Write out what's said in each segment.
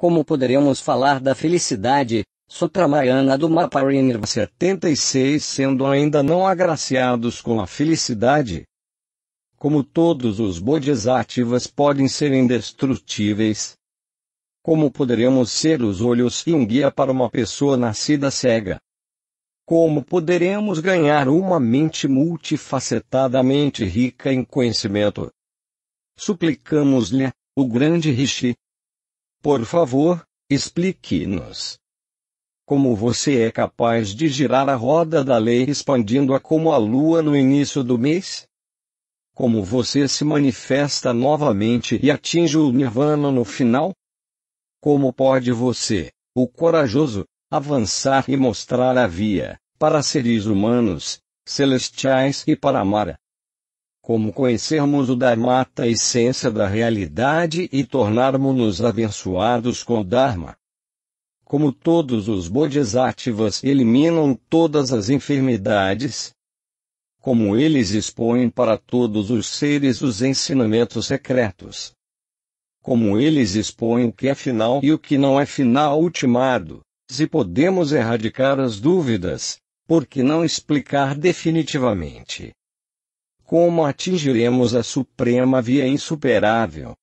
Como poderemos falar da felicidade, Sotramayana do mapa 76 sendo ainda não agraciados com a felicidade? Como todos os bodhisattvas podem ser indestrutíveis? Como poderemos ser os olhos e um guia para uma pessoa nascida cega? Como poderemos ganhar uma mente multifacetadamente rica em conhecimento? Suplicamos-lhe, o grande Rishi, por favor, explique-nos. Como você é capaz de girar a roda da lei expandindo-a como a lua no início do mês? Como você se manifesta novamente e atinge o nirvana no final? Como pode você, o corajoso, avançar e mostrar a via, para seres humanos, celestiais e para Mara, como conhecermos o Dharma, a essência da realidade e tornarmos-nos abençoados com o Dharma. Como todos os bodhisattvas eliminam todas as enfermidades, como eles expõem para todos os seres os ensinamentos secretos, como eles expõem o que é final e o que não é final ultimado, se podemos erradicar as dúvidas, por que não explicar definitivamente? Como atingiremos a suprema via insuperável?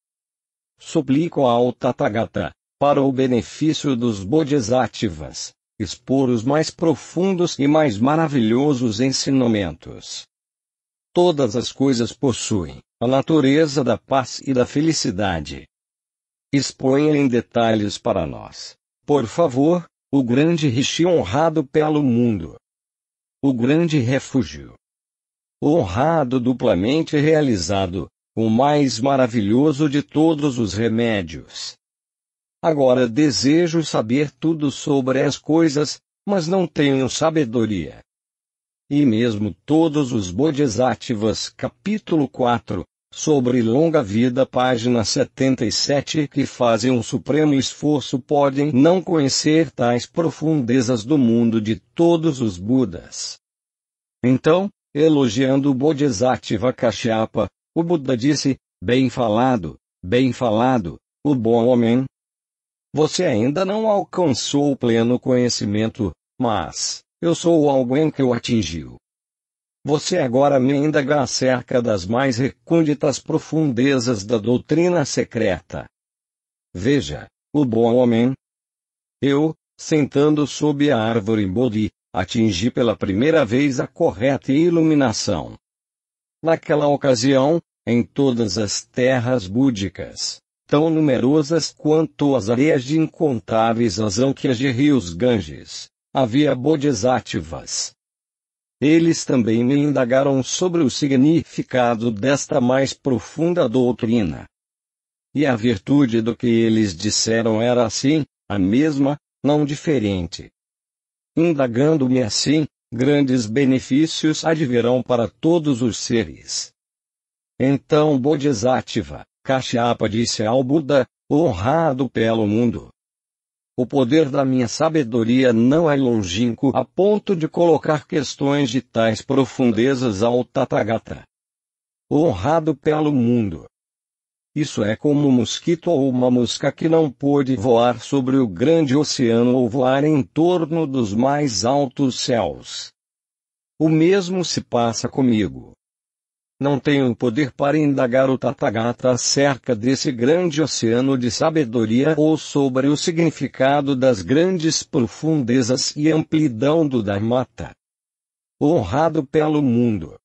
Suplico ao Tathagata, para o benefício dos Bodhisattvas, expor os mais profundos e mais maravilhosos ensinamentos. Todas as coisas possuem a natureza da paz e da felicidade. Exponha em detalhes para nós, por favor, o grande rishi honrado pelo mundo. O grande refúgio honrado duplamente realizado, o mais maravilhoso de todos os remédios. Agora desejo saber tudo sobre as coisas, mas não tenho sabedoria. E mesmo todos os Bodhisattvas, capítulo 4, sobre longa vida, página 77, que fazem um supremo esforço podem não conhecer tais profundezas do mundo de todos os Budas. Então, Elogiando o Bodhisattva Kashyapa, o Buda disse: Bem falado, bem falado, o bom homem. Você ainda não alcançou o pleno conhecimento, mas eu sou alguém que o atingiu. Você agora me indaga acerca das mais recônditas profundezas da doutrina secreta. Veja, o bom homem. Eu, sentando sob a árvore Bodhi, atingi pela primeira vez a correta iluminação. Naquela ocasião, em todas as terras búdicas, tão numerosas quanto as areias de incontáveis azanquias de rios Ganges, havia bodhisattvas. Eles também me indagaram sobre o significado desta mais profunda doutrina. E a virtude do que eles disseram era assim, a mesma, não diferente indagando-me assim, grandes benefícios adverão para todos os seres. Então Bodhisattva, Kashyapa disse ao Buda, honrado pelo mundo. O poder da minha sabedoria não é longínquo a ponto de colocar questões de tais profundezas ao Tathagata. Honrado pelo mundo, isso é como um mosquito ou uma mosca que não pôde voar sobre o grande oceano ou voar em torno dos mais altos céus. O mesmo se passa comigo. Não tenho poder para indagar o Tathagata acerca desse grande oceano de sabedoria ou sobre o significado das grandes profundezas e amplidão do Dharmata. Honrado pelo mundo,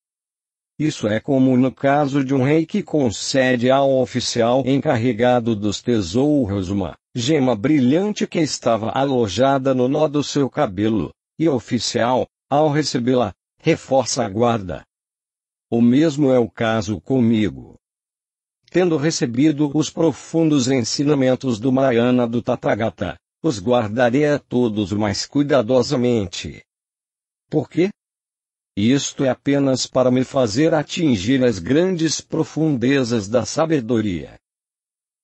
isso é como no caso de um rei que concede ao oficial encarregado dos tesouros uma gema brilhante que estava alojada no nó do seu cabelo, e o oficial, ao recebê-la, reforça a guarda. O mesmo é o caso comigo. Tendo recebido os profundos ensinamentos do Mahayana do Tathagata, os guardarei a todos mais cuidadosamente. Por quê? Isto é apenas para me fazer atingir as grandes profundezas da sabedoria.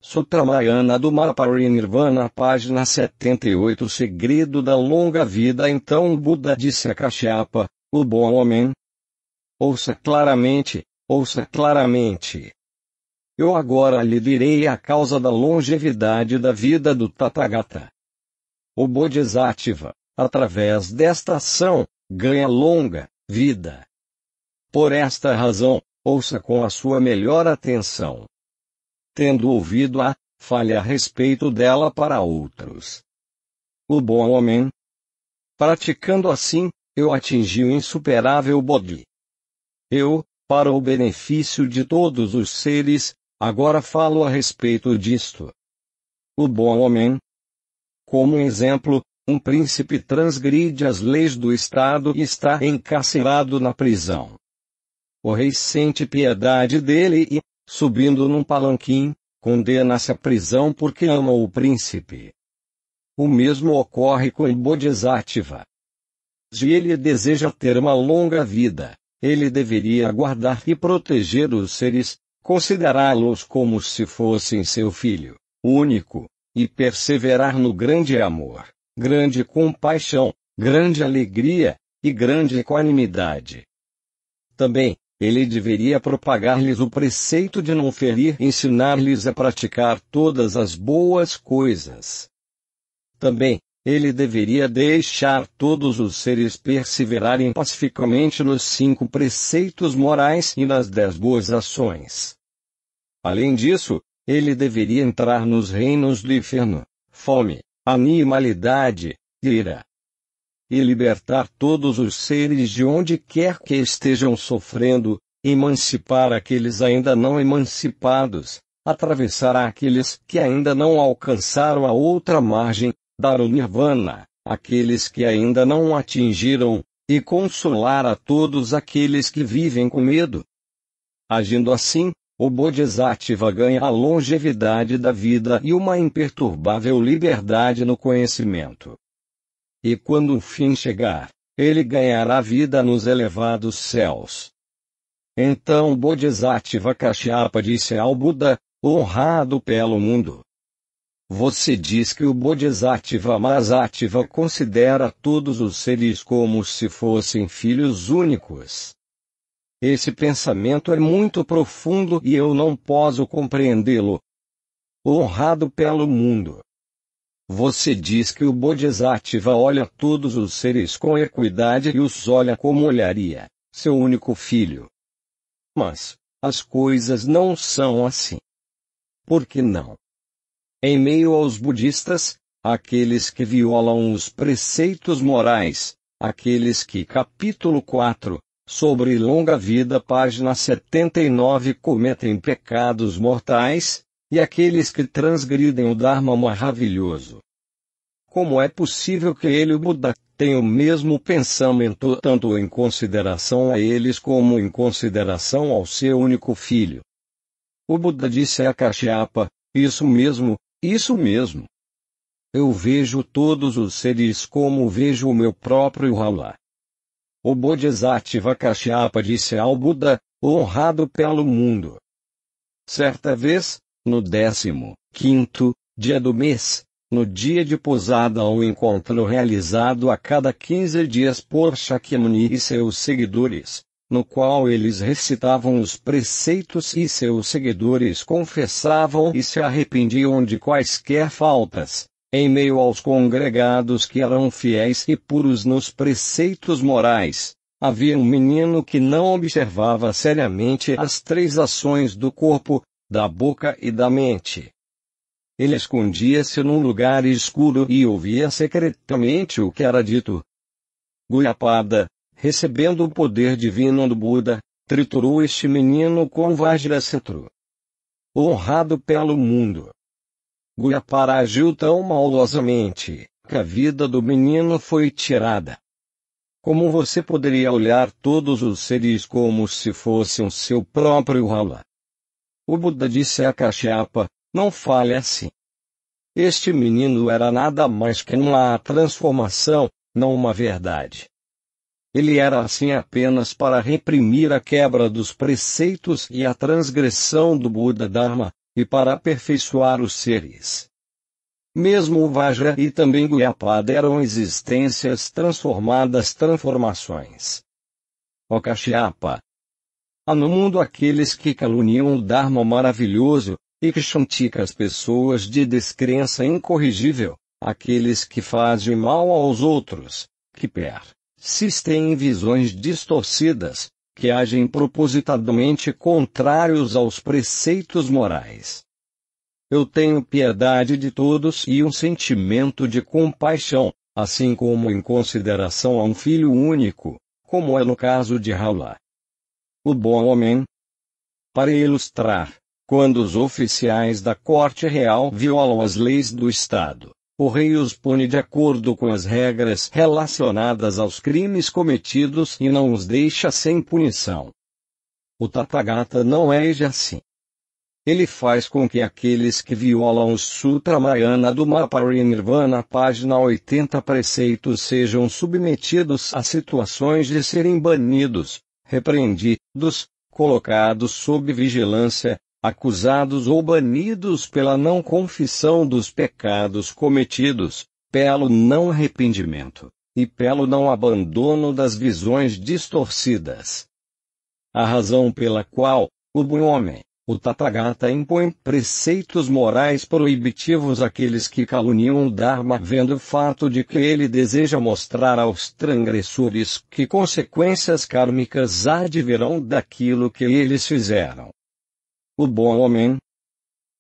Sotramayana do Parinirvana página 78 O segredo da longa vida Então Buda disse a Kashyapa, o bom homem. Ouça claramente, ouça claramente. Eu agora lhe direi a causa da longevidade da vida do Tathagata. O Bodhisattva, através desta ação, ganha longa, vida. Por esta razão, ouça com a sua melhor atenção. Tendo ouvido a, fale a respeito dela para outros. O bom homem. Praticando assim, eu atingi o insuperável Bodhi. Eu, para o benefício de todos os seres, agora falo a respeito disto. O bom homem. Como exemplo, um príncipe transgride as leis do Estado e está encarcerado na prisão. O rei sente piedade dele e, subindo num palanquim, condena-se à prisão porque ama o príncipe. O mesmo ocorre com Bodhisattva. Se ele deseja ter uma longa vida, ele deveria guardar e proteger os seres, considerá-los como se fossem seu filho único, e perseverar no grande amor grande compaixão, grande alegria, e grande equanimidade. Também, ele deveria propagar-lhes o preceito de não ferir e ensinar-lhes a praticar todas as boas coisas. Também, ele deveria deixar todos os seres perseverarem pacificamente nos cinco preceitos morais e nas dez boas ações. Além disso, ele deveria entrar nos reinos do inferno, fome, animalidade, ira. E libertar todos os seres de onde quer que estejam sofrendo, emancipar aqueles ainda não emancipados, atravessar aqueles que ainda não alcançaram a outra margem, dar o nirvana, aqueles que ainda não atingiram, e consolar a todos aqueles que vivem com medo. Agindo assim, o Bodhisattva ganha a longevidade da vida e uma imperturbável liberdade no conhecimento. E quando o fim chegar, ele ganhará vida nos elevados céus. Então Bodhisattva Kashyapa disse ao Buda, honrado pelo mundo. Você diz que o Bodhisattva Mahasattva considera todos os seres como se fossem filhos únicos. Esse pensamento é muito profundo e eu não posso compreendê-lo. Honrado pelo mundo. Você diz que o Bodhisattva olha todos os seres com equidade e os olha como olharia, seu único filho. Mas, as coisas não são assim. Por que não? Em meio aos budistas, aqueles que violam os preceitos morais, aqueles que capítulo 4, sobre longa vida, página 79, cometem pecados mortais, e aqueles que transgridem o Dharma maravilhoso. Como é possível que ele, o Buda, tenha o mesmo pensamento tanto em consideração a eles como em consideração ao seu único filho? O Buda disse a Kashyapa, isso mesmo, isso mesmo. Eu vejo todos os seres como vejo o meu próprio Rala. O Bodhisattva Kashyapa disse ao Buda, honrado pelo mundo. Certa vez, no décimo quinto dia do mês, no dia de pousada ao encontro realizado a cada 15 dias por Shakyamuni e seus seguidores, no qual eles recitavam os preceitos e seus seguidores confessavam e se arrependiam de quaisquer faltas, em meio aos congregados que eram fiéis e puros nos preceitos morais, havia um menino que não observava seriamente as três ações do corpo, da boca e da mente. Ele escondia-se num lugar escuro e ouvia secretamente o que era dito. Guiapada, recebendo o poder divino do Buda, triturou este menino com vajracetru, Honrado pelo mundo Guiapara agiu tão maldosamente, que a vida do menino foi tirada. Como você poderia olhar todos os seres como se fossem seu próprio rala? O Buda disse a Kashyapa, não fale assim. Este menino era nada mais que uma transformação, não uma verdade. Ele era assim apenas para reprimir a quebra dos preceitos e a transgressão do Buda Dharma, e para aperfeiçoar os seres. Mesmo o Vajra e também Guyapada eram existências transformadas transformações. O Kashiapa. Há no mundo aqueles que caluniam o Dharma maravilhoso, e que chantica as pessoas de descrença incorrigível, aqueles que fazem mal aos outros, que persistem em visões distorcidas, que agem propositadamente contrários aos preceitos morais. Eu tenho piedade de todos e um sentimento de compaixão, assim como em consideração a um filho único, como é no caso de Raulá. O bom homem. Para ilustrar, quando os oficiais da corte real violam as leis do Estado, o rei os pune de acordo com as regras relacionadas aos crimes cometidos e não os deixa sem punição. O Tathagata não é assim. Ele faz com que aqueles que violam o Sutra Mayana do Maparinirvana, página 80 preceitos sejam submetidos a situações de serem banidos, repreendidos, colocados sob vigilância, acusados ou banidos pela não confissão dos pecados cometidos, pelo não arrependimento, e pelo não abandono das visões distorcidas. A razão pela qual, o bom homem, o Tathagata impõe preceitos morais proibitivos àqueles que caluniam o Dharma vendo o fato de que ele deseja mostrar aos transgressores que consequências kármicas adverão daquilo que eles fizeram o bom homem.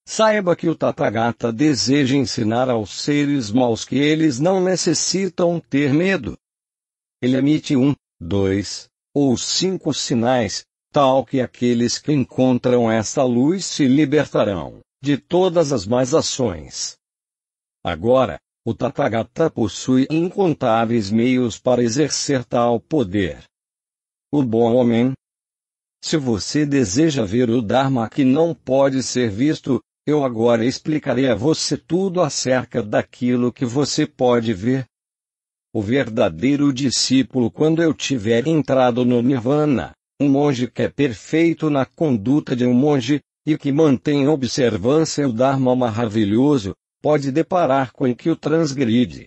Saiba que o Tathagata deseja ensinar aos seres maus que eles não necessitam ter medo. Ele emite um, dois ou cinco sinais, tal que aqueles que encontram esta luz se libertarão de todas as más ações. Agora, o Tathagata possui incontáveis meios para exercer tal poder. O bom homem, se você deseja ver o Dharma que não pode ser visto, eu agora explicarei a você tudo acerca daquilo que você pode ver. O verdadeiro discípulo, quando eu tiver entrado no Nirvana, um monge que é perfeito na conduta de um monge, e que mantém observância o Dharma maravilhoso, pode deparar com o que o transgride.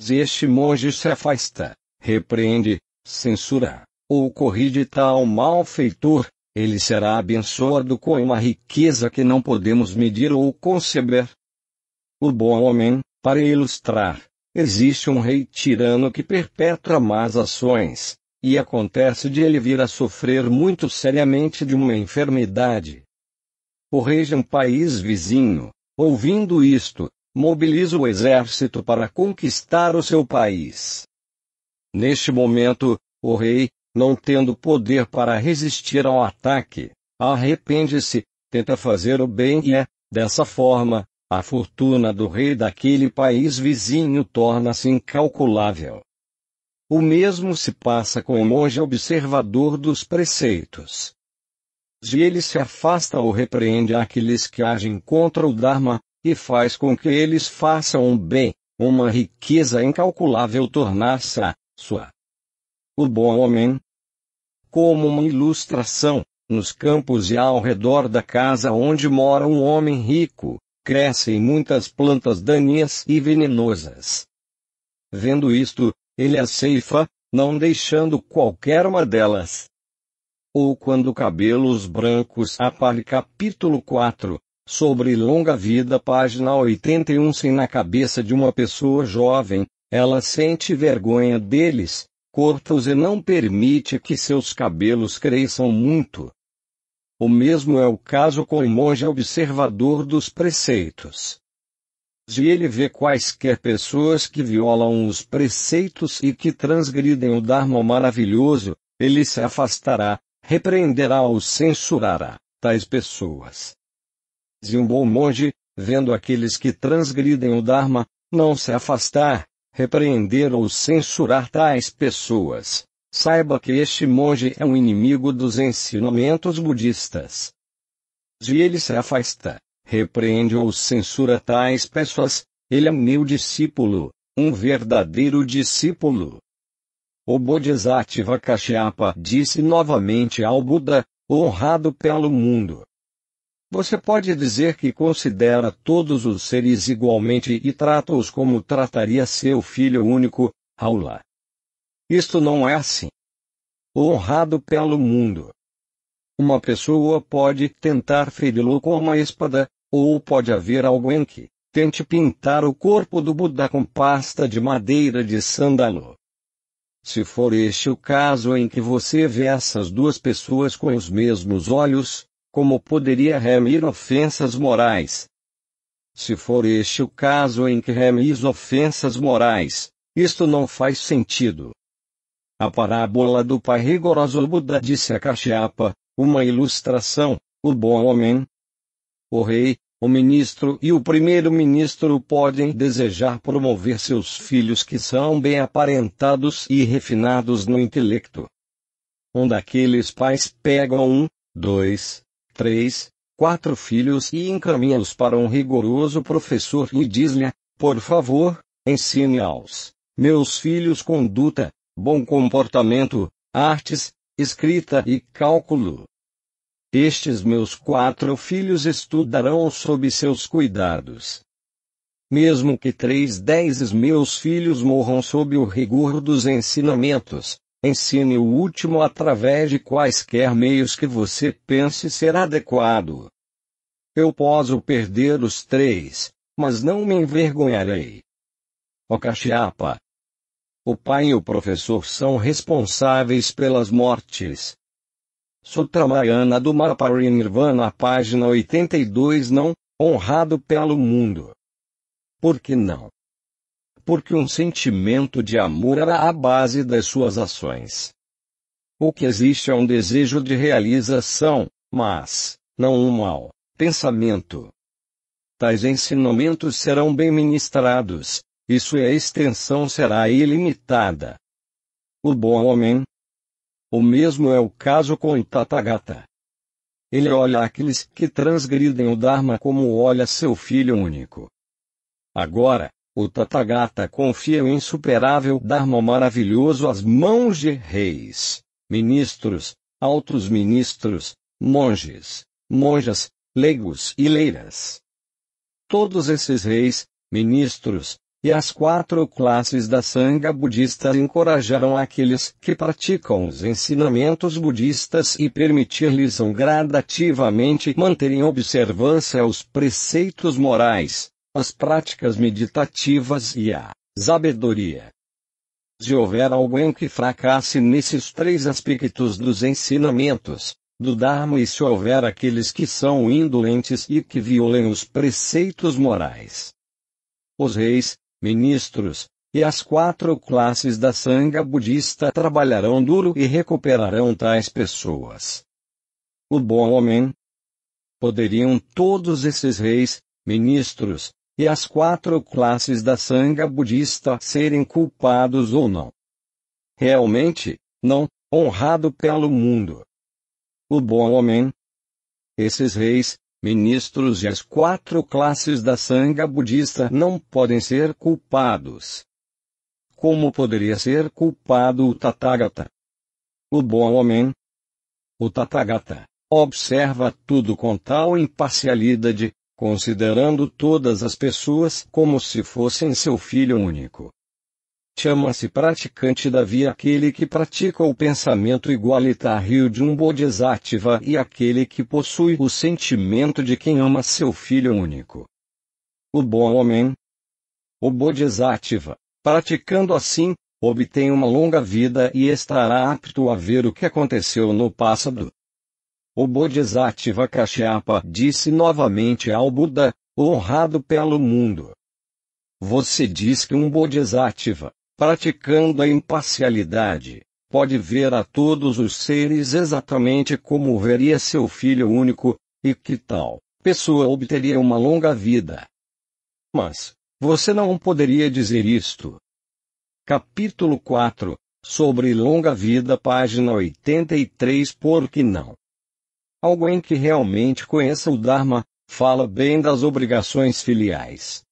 Este monge se afasta, repreende, censura, ou corrige tal malfeitor, ele será abençoado com uma riqueza que não podemos medir ou conceber. O bom homem, para ilustrar, existe um rei tirano que perpetra más ações, e acontece de ele vir a sofrer muito seriamente de uma enfermidade. O rei de um país vizinho, ouvindo isto, mobiliza o exército para conquistar o seu país. Neste momento, o rei, não tendo poder para resistir ao ataque, arrepende-se, tenta fazer o bem e é, dessa forma, a fortuna do rei daquele país vizinho torna-se incalculável. O mesmo se passa com o monge observador dos preceitos. Se ele se afasta ou repreende aqueles que agem contra o Dharma, e faz com que eles façam um bem, uma riqueza incalculável tornar-se a sua o bom homem. Como uma ilustração, nos campos e ao redor da casa onde mora um homem rico, crescem muitas plantas daninhas e venenosas. Vendo isto, ele as ceifa, não deixando qualquer uma delas. Ou quando cabelos brancos apare capítulo 4, sobre longa vida página 81 sem na cabeça de uma pessoa jovem, ela sente vergonha deles, corta-os e não permite que seus cabelos cresçam muito. O mesmo é o caso com o monge observador dos preceitos. Se ele vê quaisquer pessoas que violam os preceitos e que transgridem o Dharma maravilhoso, ele se afastará, repreenderá ou censurará tais pessoas. E um bom monge, vendo aqueles que transgridem o Dharma, não se afastar, repreender ou censurar tais pessoas. Saiba que este monge é um inimigo dos ensinamentos budistas. Se ele se afasta, repreende ou censura tais pessoas, ele é meu discípulo, um verdadeiro discípulo. O Bodhisattva Kashyapa disse novamente ao Buda, honrado pelo mundo, você pode dizer que considera todos os seres igualmente e trata-os como trataria seu filho único, Aula. Isto não é assim. Honrado pelo mundo. Uma pessoa pode tentar feri-lo com uma espada, ou pode haver alguém que tente pintar o corpo do Buda com pasta de madeira de sândalo. Se for este o caso em que você vê essas duas pessoas com os mesmos olhos, como poderia remir ofensas morais. Se for este o caso em que remis ofensas morais, isto não faz sentido. A parábola do pai rigoroso Buda disse a Kashyapa, uma ilustração, o bom homem, o rei, o ministro e o primeiro-ministro podem desejar promover seus filhos que são bem aparentados e refinados no intelecto. Um daqueles pais pega um, dois, três, quatro filhos e encaminha-os para um rigoroso professor e diz-lhe, por favor, ensine aos meus filhos conduta, bom comportamento, artes, escrita e cálculo. Estes meus quatro filhos estudarão sob seus cuidados. Mesmo que três dezes meus filhos morram sob o rigor dos ensinamentos, Ensine o último através de quaisquer meios que você pense ser adequado. Eu posso perder os três, mas não me envergonharei. O Caxiapa. O pai e o professor são responsáveis pelas mortes. Sutramayana do Mahaparinirvana, página 82 Não, honrado pelo mundo. Por que não? porque um sentimento de amor era a base das suas ações. O que existe é um desejo de realização, mas, não um mal pensamento. Tais ensinamentos serão bem ministrados, e sua é, extensão será ilimitada. O bom homem. O mesmo é o caso com Ithatagata. Ele olha aqueles que transgridem o Dharma como olha seu filho único. Agora, o Tathagata confia o insuperável Dharma maravilhoso às mãos de reis, ministros, altos ministros, monges, monjas, leigos e leiras. Todos esses reis, ministros, e as quatro classes da sanga budista encorajaram aqueles que praticam os ensinamentos budistas e permitir-lhes gradativamente manterem observância aos preceitos morais, as práticas meditativas e a sabedoria. Se houver alguém que fracasse nesses três aspectos dos ensinamentos, do Dharma e se houver aqueles que são indolentes e que violem os preceitos morais. Os reis, ministros, e as quatro classes da sanga budista trabalharão duro e recuperarão tais pessoas. O bom homem. Poderiam todos esses reis, ministros, e as quatro classes da sanga budista serem culpados ou não. Realmente, não, honrado pelo mundo. O bom homem. Esses reis, ministros e as quatro classes da sanga budista não podem ser culpados. Como poderia ser culpado o Tathagata? O bom homem. O Tathagata observa tudo com tal imparcialidade, considerando todas as pessoas como se fossem seu filho único. Chama-se praticante Davi aquele que pratica o pensamento igualitário de um bodhisattva e aquele que possui o sentimento de quem ama seu filho único. O bom homem, o bodhisattva, praticando assim, obtém uma longa vida e estará apto a ver o que aconteceu no passado. O Bodhisattva Kashyapa disse novamente ao Buda, honrado pelo mundo. Você diz que um Bodhisattva, praticando a imparcialidade, pode ver a todos os seres exatamente como veria seu filho único, e que tal pessoa obteria uma longa vida. Mas, você não poderia dizer isto. Capítulo 4 Sobre longa vida, página 83 Por que não? Alguém que realmente conheça o Dharma, fala bem das obrigações filiais.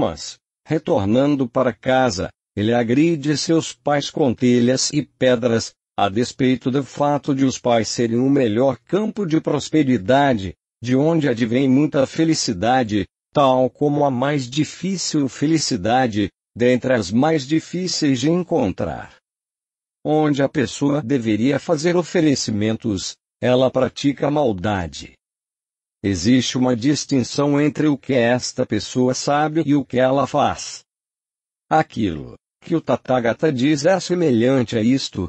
Mas, retornando para casa, ele agride seus pais com telhas e pedras, a despeito do fato de os pais serem o melhor campo de prosperidade, de onde advém muita felicidade, tal como a mais difícil felicidade, dentre as mais difíceis de encontrar. Onde a pessoa deveria fazer oferecimentos, ela pratica maldade. Existe uma distinção entre o que esta pessoa sabe e o que ela faz. Aquilo que o Tathagata diz é semelhante a isto.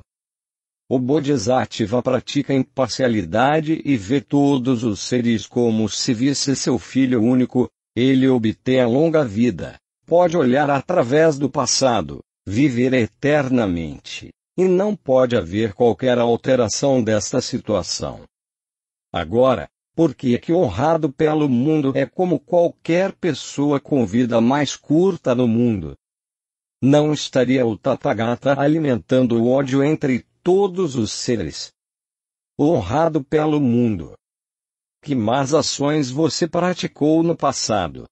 O Bodhisattva pratica imparcialidade e vê todos os seres como se visse seu filho único, ele obtém a longa vida, pode olhar através do passado, viver eternamente e não pode haver qualquer alteração desta situação. Agora, por que que honrado pelo mundo é como qualquer pessoa com vida mais curta no mundo? Não estaria o Tathagata alimentando o ódio entre todos os seres? Honrado pelo mundo. Que más ações você praticou no passado?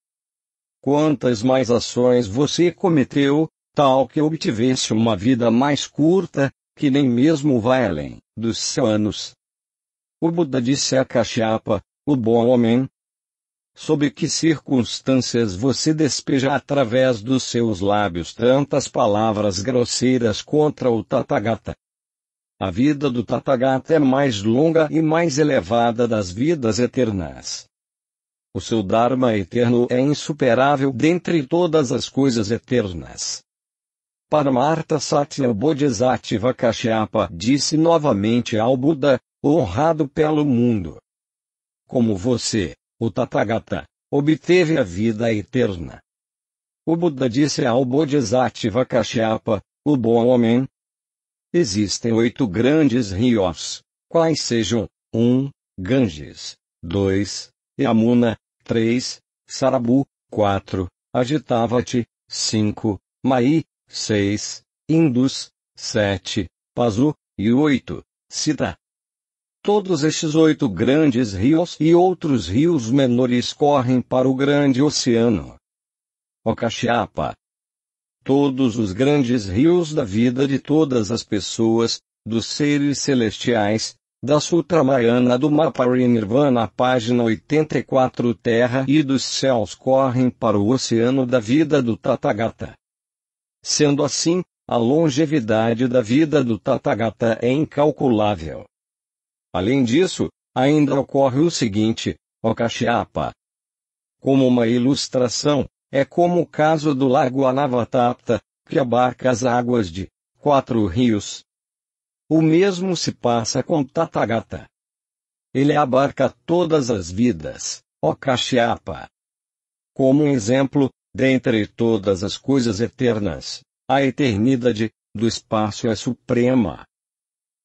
Quantas mais ações você cometeu, tal que obtivesse uma vida mais curta, que nem mesmo vai além dos seus anos. O Buda disse a Kashyapa, o bom homem, sob que circunstâncias você despeja através dos seus lábios tantas palavras grosseiras contra o Tathagata. A vida do Tathagata é mais longa e mais elevada das vidas eternas. O seu Dharma eterno é insuperável dentre todas as coisas eternas. Para Marta Satya Bodhisattva Kashyapa disse novamente ao Buda, honrado pelo mundo. Como você, o Tathagata, obteve a vida eterna. O Buda disse ao Bodhisattva Kashyapa, o bom homem. Existem oito grandes rios, quais sejam, Um, Ganges, dois, Yamuna, três, Sarabu, quatro, Agitavati, cinco, Mai, 6, Indus, 7, Pazu, e 8, Sita. Todos estes oito grandes rios e outros rios menores correm para o grande oceano. O Todos os grandes rios da vida de todas as pessoas, dos seres celestiais, da Sutra Mayana do Maparinirvana, página 84 Terra e dos céus correm para o oceano da vida do Tathagata. Sendo assim, a longevidade da vida do Tathagata é incalculável. Além disso, ainda ocorre o seguinte, o Kashyapa. Como uma ilustração, é como o caso do lago Anavatapta, que abarca as águas de quatro rios. O mesmo se passa com Tathagata. Ele abarca todas as vidas, o Kashyapa. Como um exemplo, dentre todas as coisas eternas, a eternidade do espaço é suprema.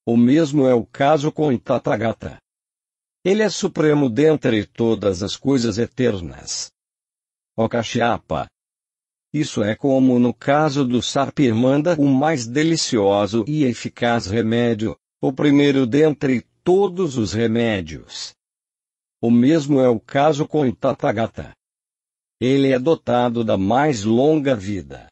O mesmo é o caso com Tathagata. Ele é supremo dentre todas as coisas eternas. O Kashyapa. Isso é como no caso do Sarpirmanda o mais delicioso e eficaz remédio, o primeiro dentre todos os remédios. O mesmo é o caso com Tathagata. Ele é dotado da mais longa vida.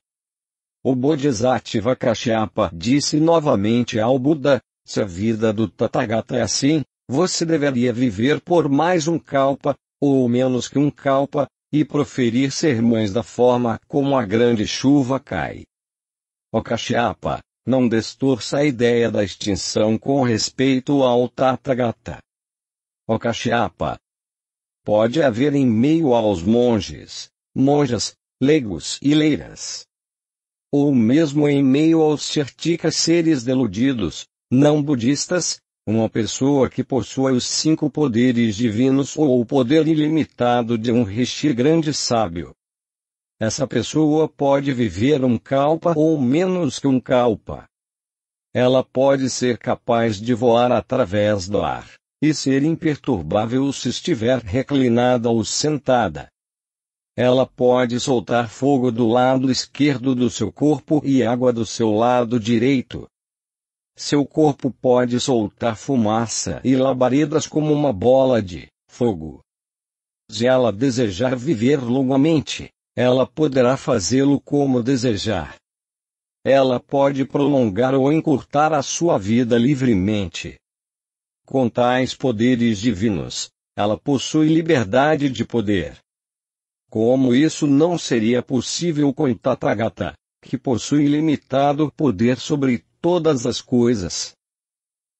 O Bodhisattva Kashyapa disse novamente ao Buda, se a vida do Tathagata é assim, você deveria viver por mais um kalpa, ou menos que um kalpa, e proferir sermões da forma como a grande chuva cai. O Kashyapa, não distorça a ideia da extinção com respeito ao Tathagata. O Kashyapa, pode haver em meio aos monges, monjas, leigos e leiras. Ou mesmo em meio aos certicas seres deludidos, não budistas, uma pessoa que possua os cinco poderes divinos ou o poder ilimitado de um rishi grande sábio. Essa pessoa pode viver um kalpa ou menos que um kalpa. Ela pode ser capaz de voar através do ar e ser imperturbável se estiver reclinada ou sentada. Ela pode soltar fogo do lado esquerdo do seu corpo e água do seu lado direito. Seu corpo pode soltar fumaça e labaredas como uma bola de fogo. Se ela desejar viver longamente, ela poderá fazê-lo como desejar. Ela pode prolongar ou encurtar a sua vida livremente, com tais poderes divinos, ela possui liberdade de poder. Como isso não seria possível com Tathagata, que possui ilimitado poder sobre todas as coisas?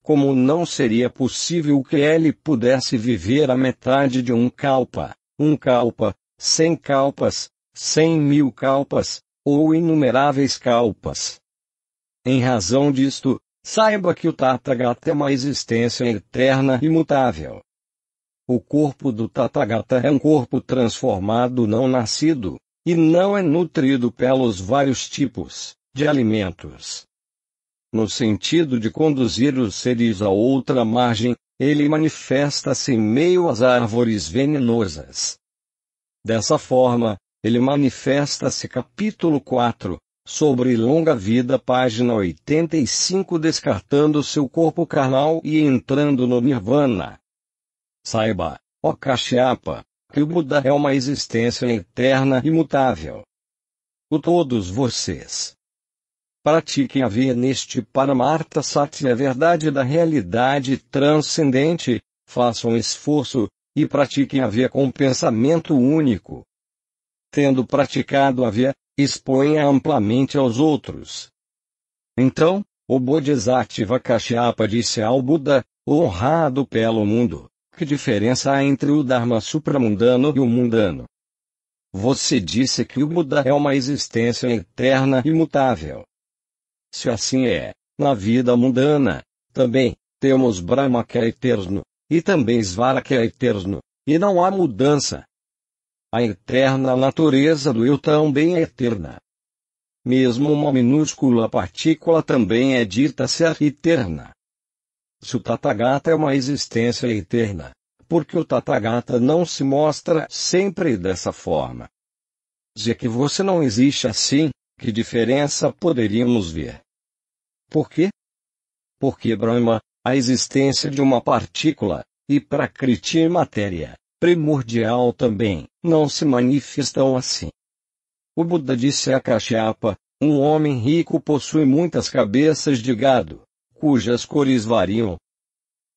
Como não seria possível que ele pudesse viver a metade de um kalpa, um kalpa, cem kalpas, cem mil kalpas, ou inumeráveis kalpas? Em razão disto, Saiba que o Tathagata é uma existência eterna e mutável. O corpo do Tathagata é um corpo transformado não nascido, e não é nutrido pelos vários tipos de alimentos. No sentido de conduzir os seres a outra margem, ele manifesta-se em meio às árvores venenosas. Dessa forma, ele manifesta-se capítulo 4, sobre longa vida, página 85, descartando seu corpo carnal e entrando no nirvana. Saiba, ó Kashyapa, que o Buda é uma existência eterna e mutável. O todos vocês. Pratiquem a via neste Paramartha Satya a verdade da realidade transcendente, façam esforço, e pratiquem a via com pensamento único. Tendo praticado a via exponha amplamente aos outros. Então, o Bodhisattva Kashyapa disse ao Buda, honrado pelo mundo, que diferença há entre o Dharma supramundano e o mundano? Você disse que o Buda é uma existência eterna e mutável. Se assim é, na vida mundana, também, temos Brahma que é eterno, e também Svara que é eterno, e não há mudança. A eterna natureza do eu também é eterna. Mesmo uma minúscula partícula também é dita ser eterna. Se o Tathagata é uma existência eterna, porque o Tathagata não se mostra sempre dessa forma. Se que você não existe assim, que diferença poderíamos ver? Por quê? Porque Brahma, a existência de uma partícula, e Prakriti matéria, primordial também, não se manifestam assim. O Buda disse a Kashyapa, um homem rico possui muitas cabeças de gado, cujas cores variam.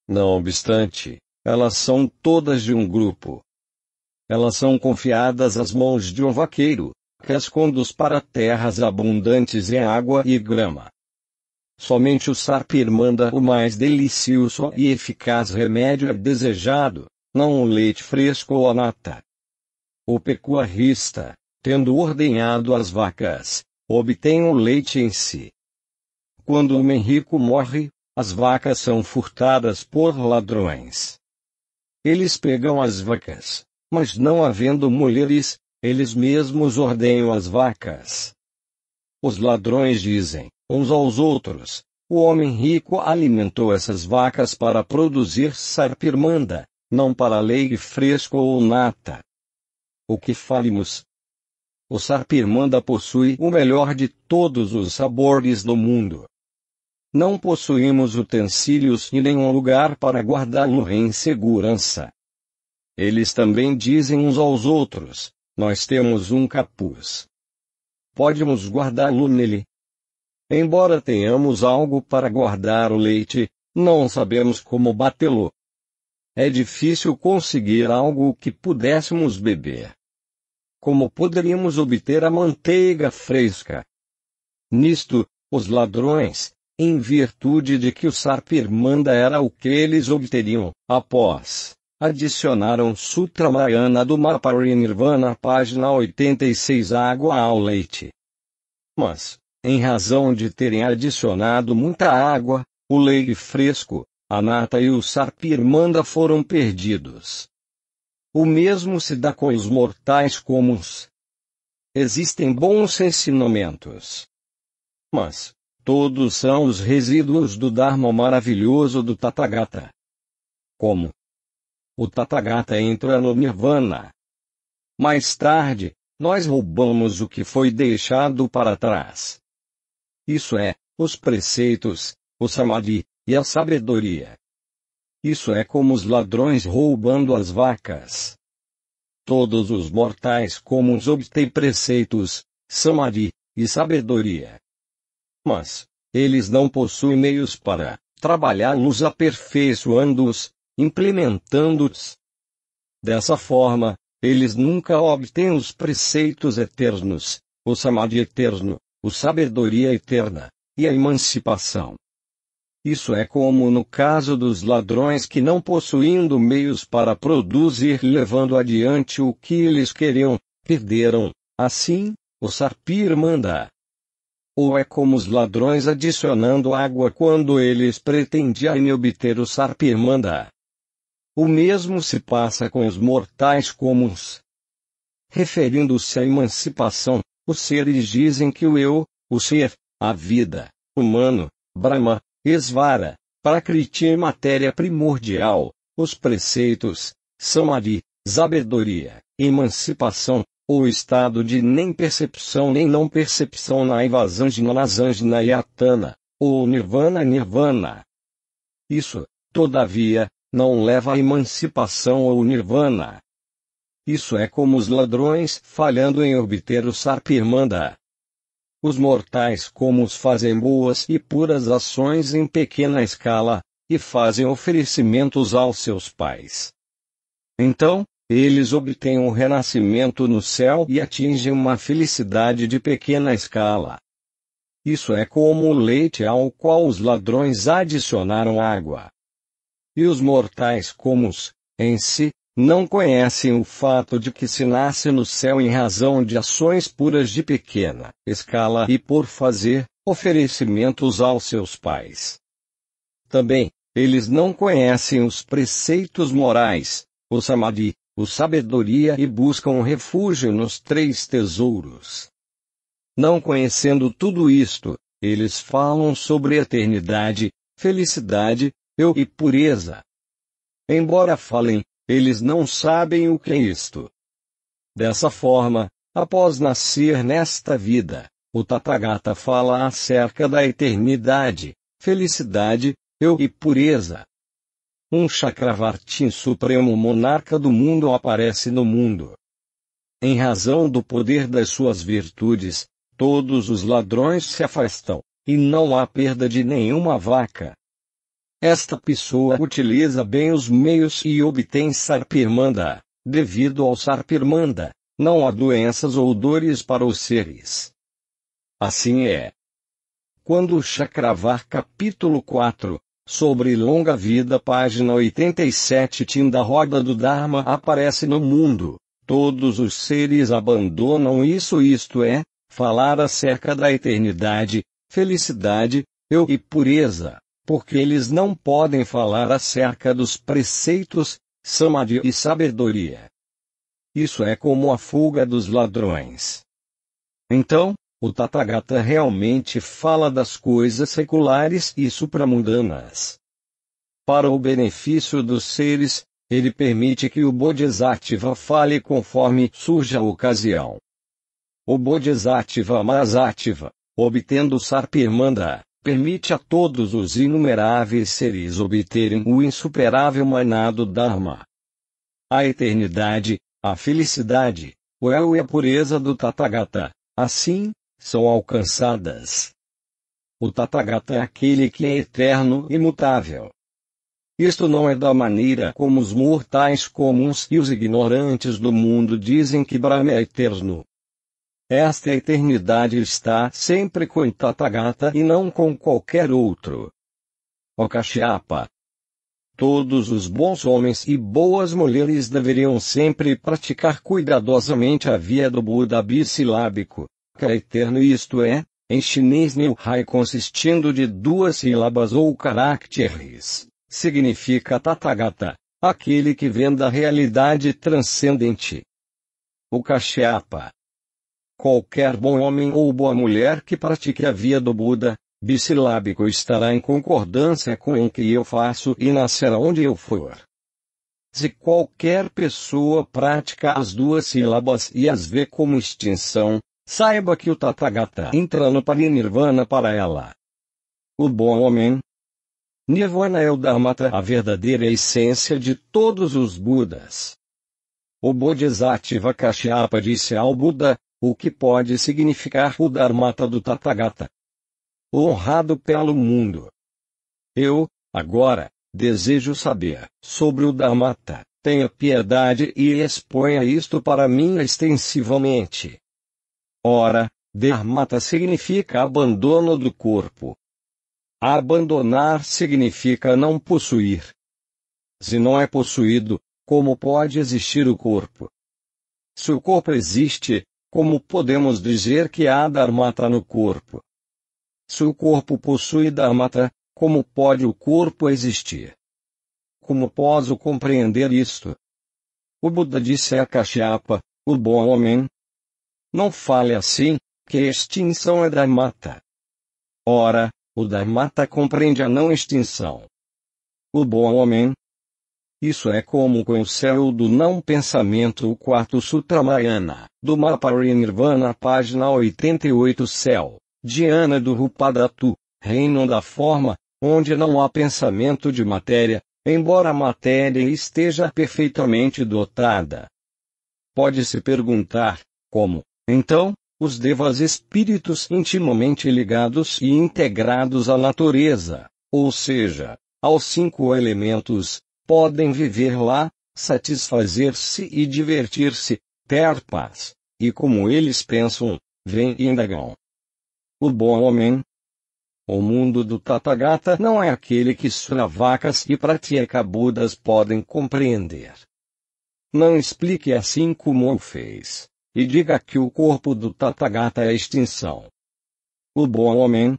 Não obstante, elas são todas de um grupo. Elas são confiadas às mãos de um vaqueiro, que as conduz para terras abundantes em água e grama. Somente o Sarpir manda o mais delicioso e eficaz remédio é desejado, não o leite fresco ou a nata. O pecuarista, tendo ordenhado as vacas, obtém o leite em si. Quando o homem rico morre, as vacas são furtadas por ladrões. Eles pegam as vacas, mas não havendo mulheres, eles mesmos ordenham as vacas. Os ladrões dizem, uns aos outros, o homem rico alimentou essas vacas para produzir sarpirmanda, não para leite fresco ou nata. O que falemos? O Sarpirmanda possui o melhor de todos os sabores do mundo. Não possuímos utensílios e nenhum lugar para guardá-lo em segurança. Eles também dizem uns aos outros: Nós temos um capuz. Podemos guardá-lo nele. Embora tenhamos algo para guardar o leite, não sabemos como batê-lo, é difícil conseguir algo que pudéssemos beber. Como poderíamos obter a manteiga fresca? Nisto, os ladrões, em virtude de que o Sarpirmanda era o que eles obteriam, após adicionaram Sutra Mayana do Maparinirvana, página 86, água ao leite. Mas, em razão de terem adicionado muita água, o leite fresco, Anata e o Sarpirmanda foram perdidos. O mesmo se dá com os mortais comuns. Existem bons ensinamentos. Mas, todos são os resíduos do Dharma maravilhoso do Tathagata. Como? O Tathagata entra no Nirvana. Mais tarde, nós roubamos o que foi deixado para trás. Isso é, os preceitos, o Samadhi, e a sabedoria. Isso é como os ladrões roubando as vacas. Todos os mortais comuns obtêm preceitos, samari, e sabedoria. Mas, eles não possuem meios para trabalhá-los aperfeiçoando-os, implementando-os. Dessa forma, eles nunca obtêm os preceitos eternos, o samadhi eterno, o sabedoria eterna, e a emancipação. Isso é como no caso dos ladrões que não possuindo meios para produzir levando adiante o que eles queriam, perderam, assim, o sarpir manda. Ou é como os ladrões adicionando água quando eles pretendiam obter o sarpir manda. O mesmo se passa com os mortais comuns. Referindo-se à emancipação, os seres dizem que o eu, o ser, a vida, humano, Brahma, Esvara, Prakritia e matéria primordial, os preceitos, são sabedoria, emancipação, o estado de nem percepção nem não percepção na Ivasanjana Nasanjana e Atana, ou Nirvana Nirvana. Isso, todavia, não leva à emancipação ou Nirvana. Isso é como os ladrões falhando em obter o Sarpirmanda, os mortais comuns fazem boas e puras ações em pequena escala, e fazem oferecimentos aos seus pais. Então, eles obtêm um renascimento no céu e atingem uma felicidade de pequena escala. Isso é como o leite ao qual os ladrões adicionaram água. E os mortais comuns, em si, não conhecem o fato de que se nasce no céu em razão de ações puras de pequena escala e por fazer oferecimentos aos seus pais. Também, eles não conhecem os preceitos morais, o samadhi, o sabedoria e buscam refúgio nos três tesouros. Não conhecendo tudo isto, eles falam sobre eternidade, felicidade, eu e pureza. Embora falem, eles não sabem o que é isto. Dessa forma, após nascer nesta vida, o Tathagata fala acerca da eternidade, felicidade, eu e pureza. Um Chakravartin supremo monarca do mundo aparece no mundo. Em razão do poder das suas virtudes, todos os ladrões se afastam, e não há perda de nenhuma vaca. Esta pessoa utiliza bem os meios e obtém Sarpirmanda. Devido ao Sarpirmanda, não há doenças ou dores para os seres. Assim é. Quando o Chakravar capítulo 4, sobre longa vida página 87 Tinda Roda do Dharma aparece no mundo, todos os seres abandonam isso isto é, falar acerca da eternidade, felicidade, eu e pureza porque eles não podem falar acerca dos preceitos, samadhi e sabedoria. Isso é como a fuga dos ladrões. Então, o Tathagata realmente fala das coisas seculares e supramundanas. Para o benefício dos seres, ele permite que o Bodhisattva fale conforme surja a ocasião. O Bodhisattva masattva, obtendo Sarpirmanda, permite a todos os inumeráveis seres obterem o insuperável manado Dharma. A eternidade, a felicidade, o El e a pureza do Tathagata, assim, são alcançadas. O Tathagata é aquele que é eterno e imutável. Isto não é da maneira como os mortais comuns e os ignorantes do mundo dizem que Brahma é eterno. Esta eternidade está sempre com Tathagata e não com qualquer outro. O Kashyapa. Todos os bons homens e boas mulheres deveriam sempre praticar cuidadosamente a via do Buda bisilábico, que é eterno isto é, em chinês Nilhai consistindo de duas sílabas ou caracteres, significa Tathagata, aquele que vem da realidade transcendente. O Kashyapa, Qualquer bom homem ou boa mulher que pratique a via do Buda, bisilábico estará em concordância com o que eu faço e nascerá onde eu for. Se qualquer pessoa pratica as duas sílabas e as vê como extinção, saiba que o Tathagata entra no Parinirvana para ela. O bom homem. Nirvana é o Dharmata, a verdadeira essência de todos os Budas. O Bodhisattva Kashyapa disse ao Buda, o que pode significar o Dharmata do Tathagata. Honrado pelo mundo. Eu, agora, desejo saber sobre o Dharmata. Tenha piedade e exponha isto para mim extensivamente. Ora, Dharmata significa abandono do corpo. Abandonar significa não possuir. Se não é possuído, como pode existir o corpo? Se o corpo existe, como podemos dizer que há Dharmata no corpo? Se o corpo possui Dharmata, como pode o corpo existir? Como posso compreender isto? O Buda disse a Kashyapa, o bom homem. Não fale assim, que extinção é Dharmata. Ora, o Dharmata compreende a não extinção. O bom homem, isso é como com o céu do não pensamento, o quarto Sutra Mayana, do Nirvana, página 88, céu. Diana do Rupadatu, reino da forma, onde não há pensamento de matéria, embora a matéria esteja perfeitamente dotada. Pode-se perguntar, como, então, os devas espíritos intimamente ligados e integrados à natureza, ou seja, aos cinco elementos, podem viver lá, satisfazer-se e divertir-se, ter paz, e como eles pensam, vem e indagam. O bom homem. O mundo do Tathagata não é aquele que Sravakas e Pratyekabudas podem compreender. Não explique assim como o fez, e diga que o corpo do Tathagata é extinção. O bom homem.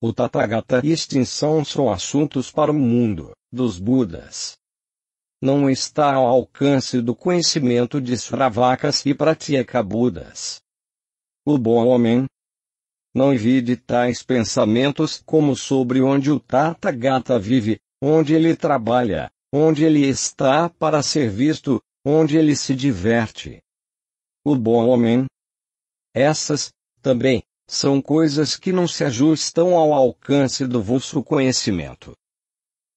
O Tathagata e extinção são assuntos para o mundo dos Budas. Não está ao alcance do conhecimento de Sravakas e pratica Budas. O bom homem não evite tais pensamentos como sobre onde o Tata Gata vive, onde ele trabalha, onde ele está para ser visto, onde ele se diverte. O bom homem. Essas, também, são coisas que não se ajustam ao alcance do vosso conhecimento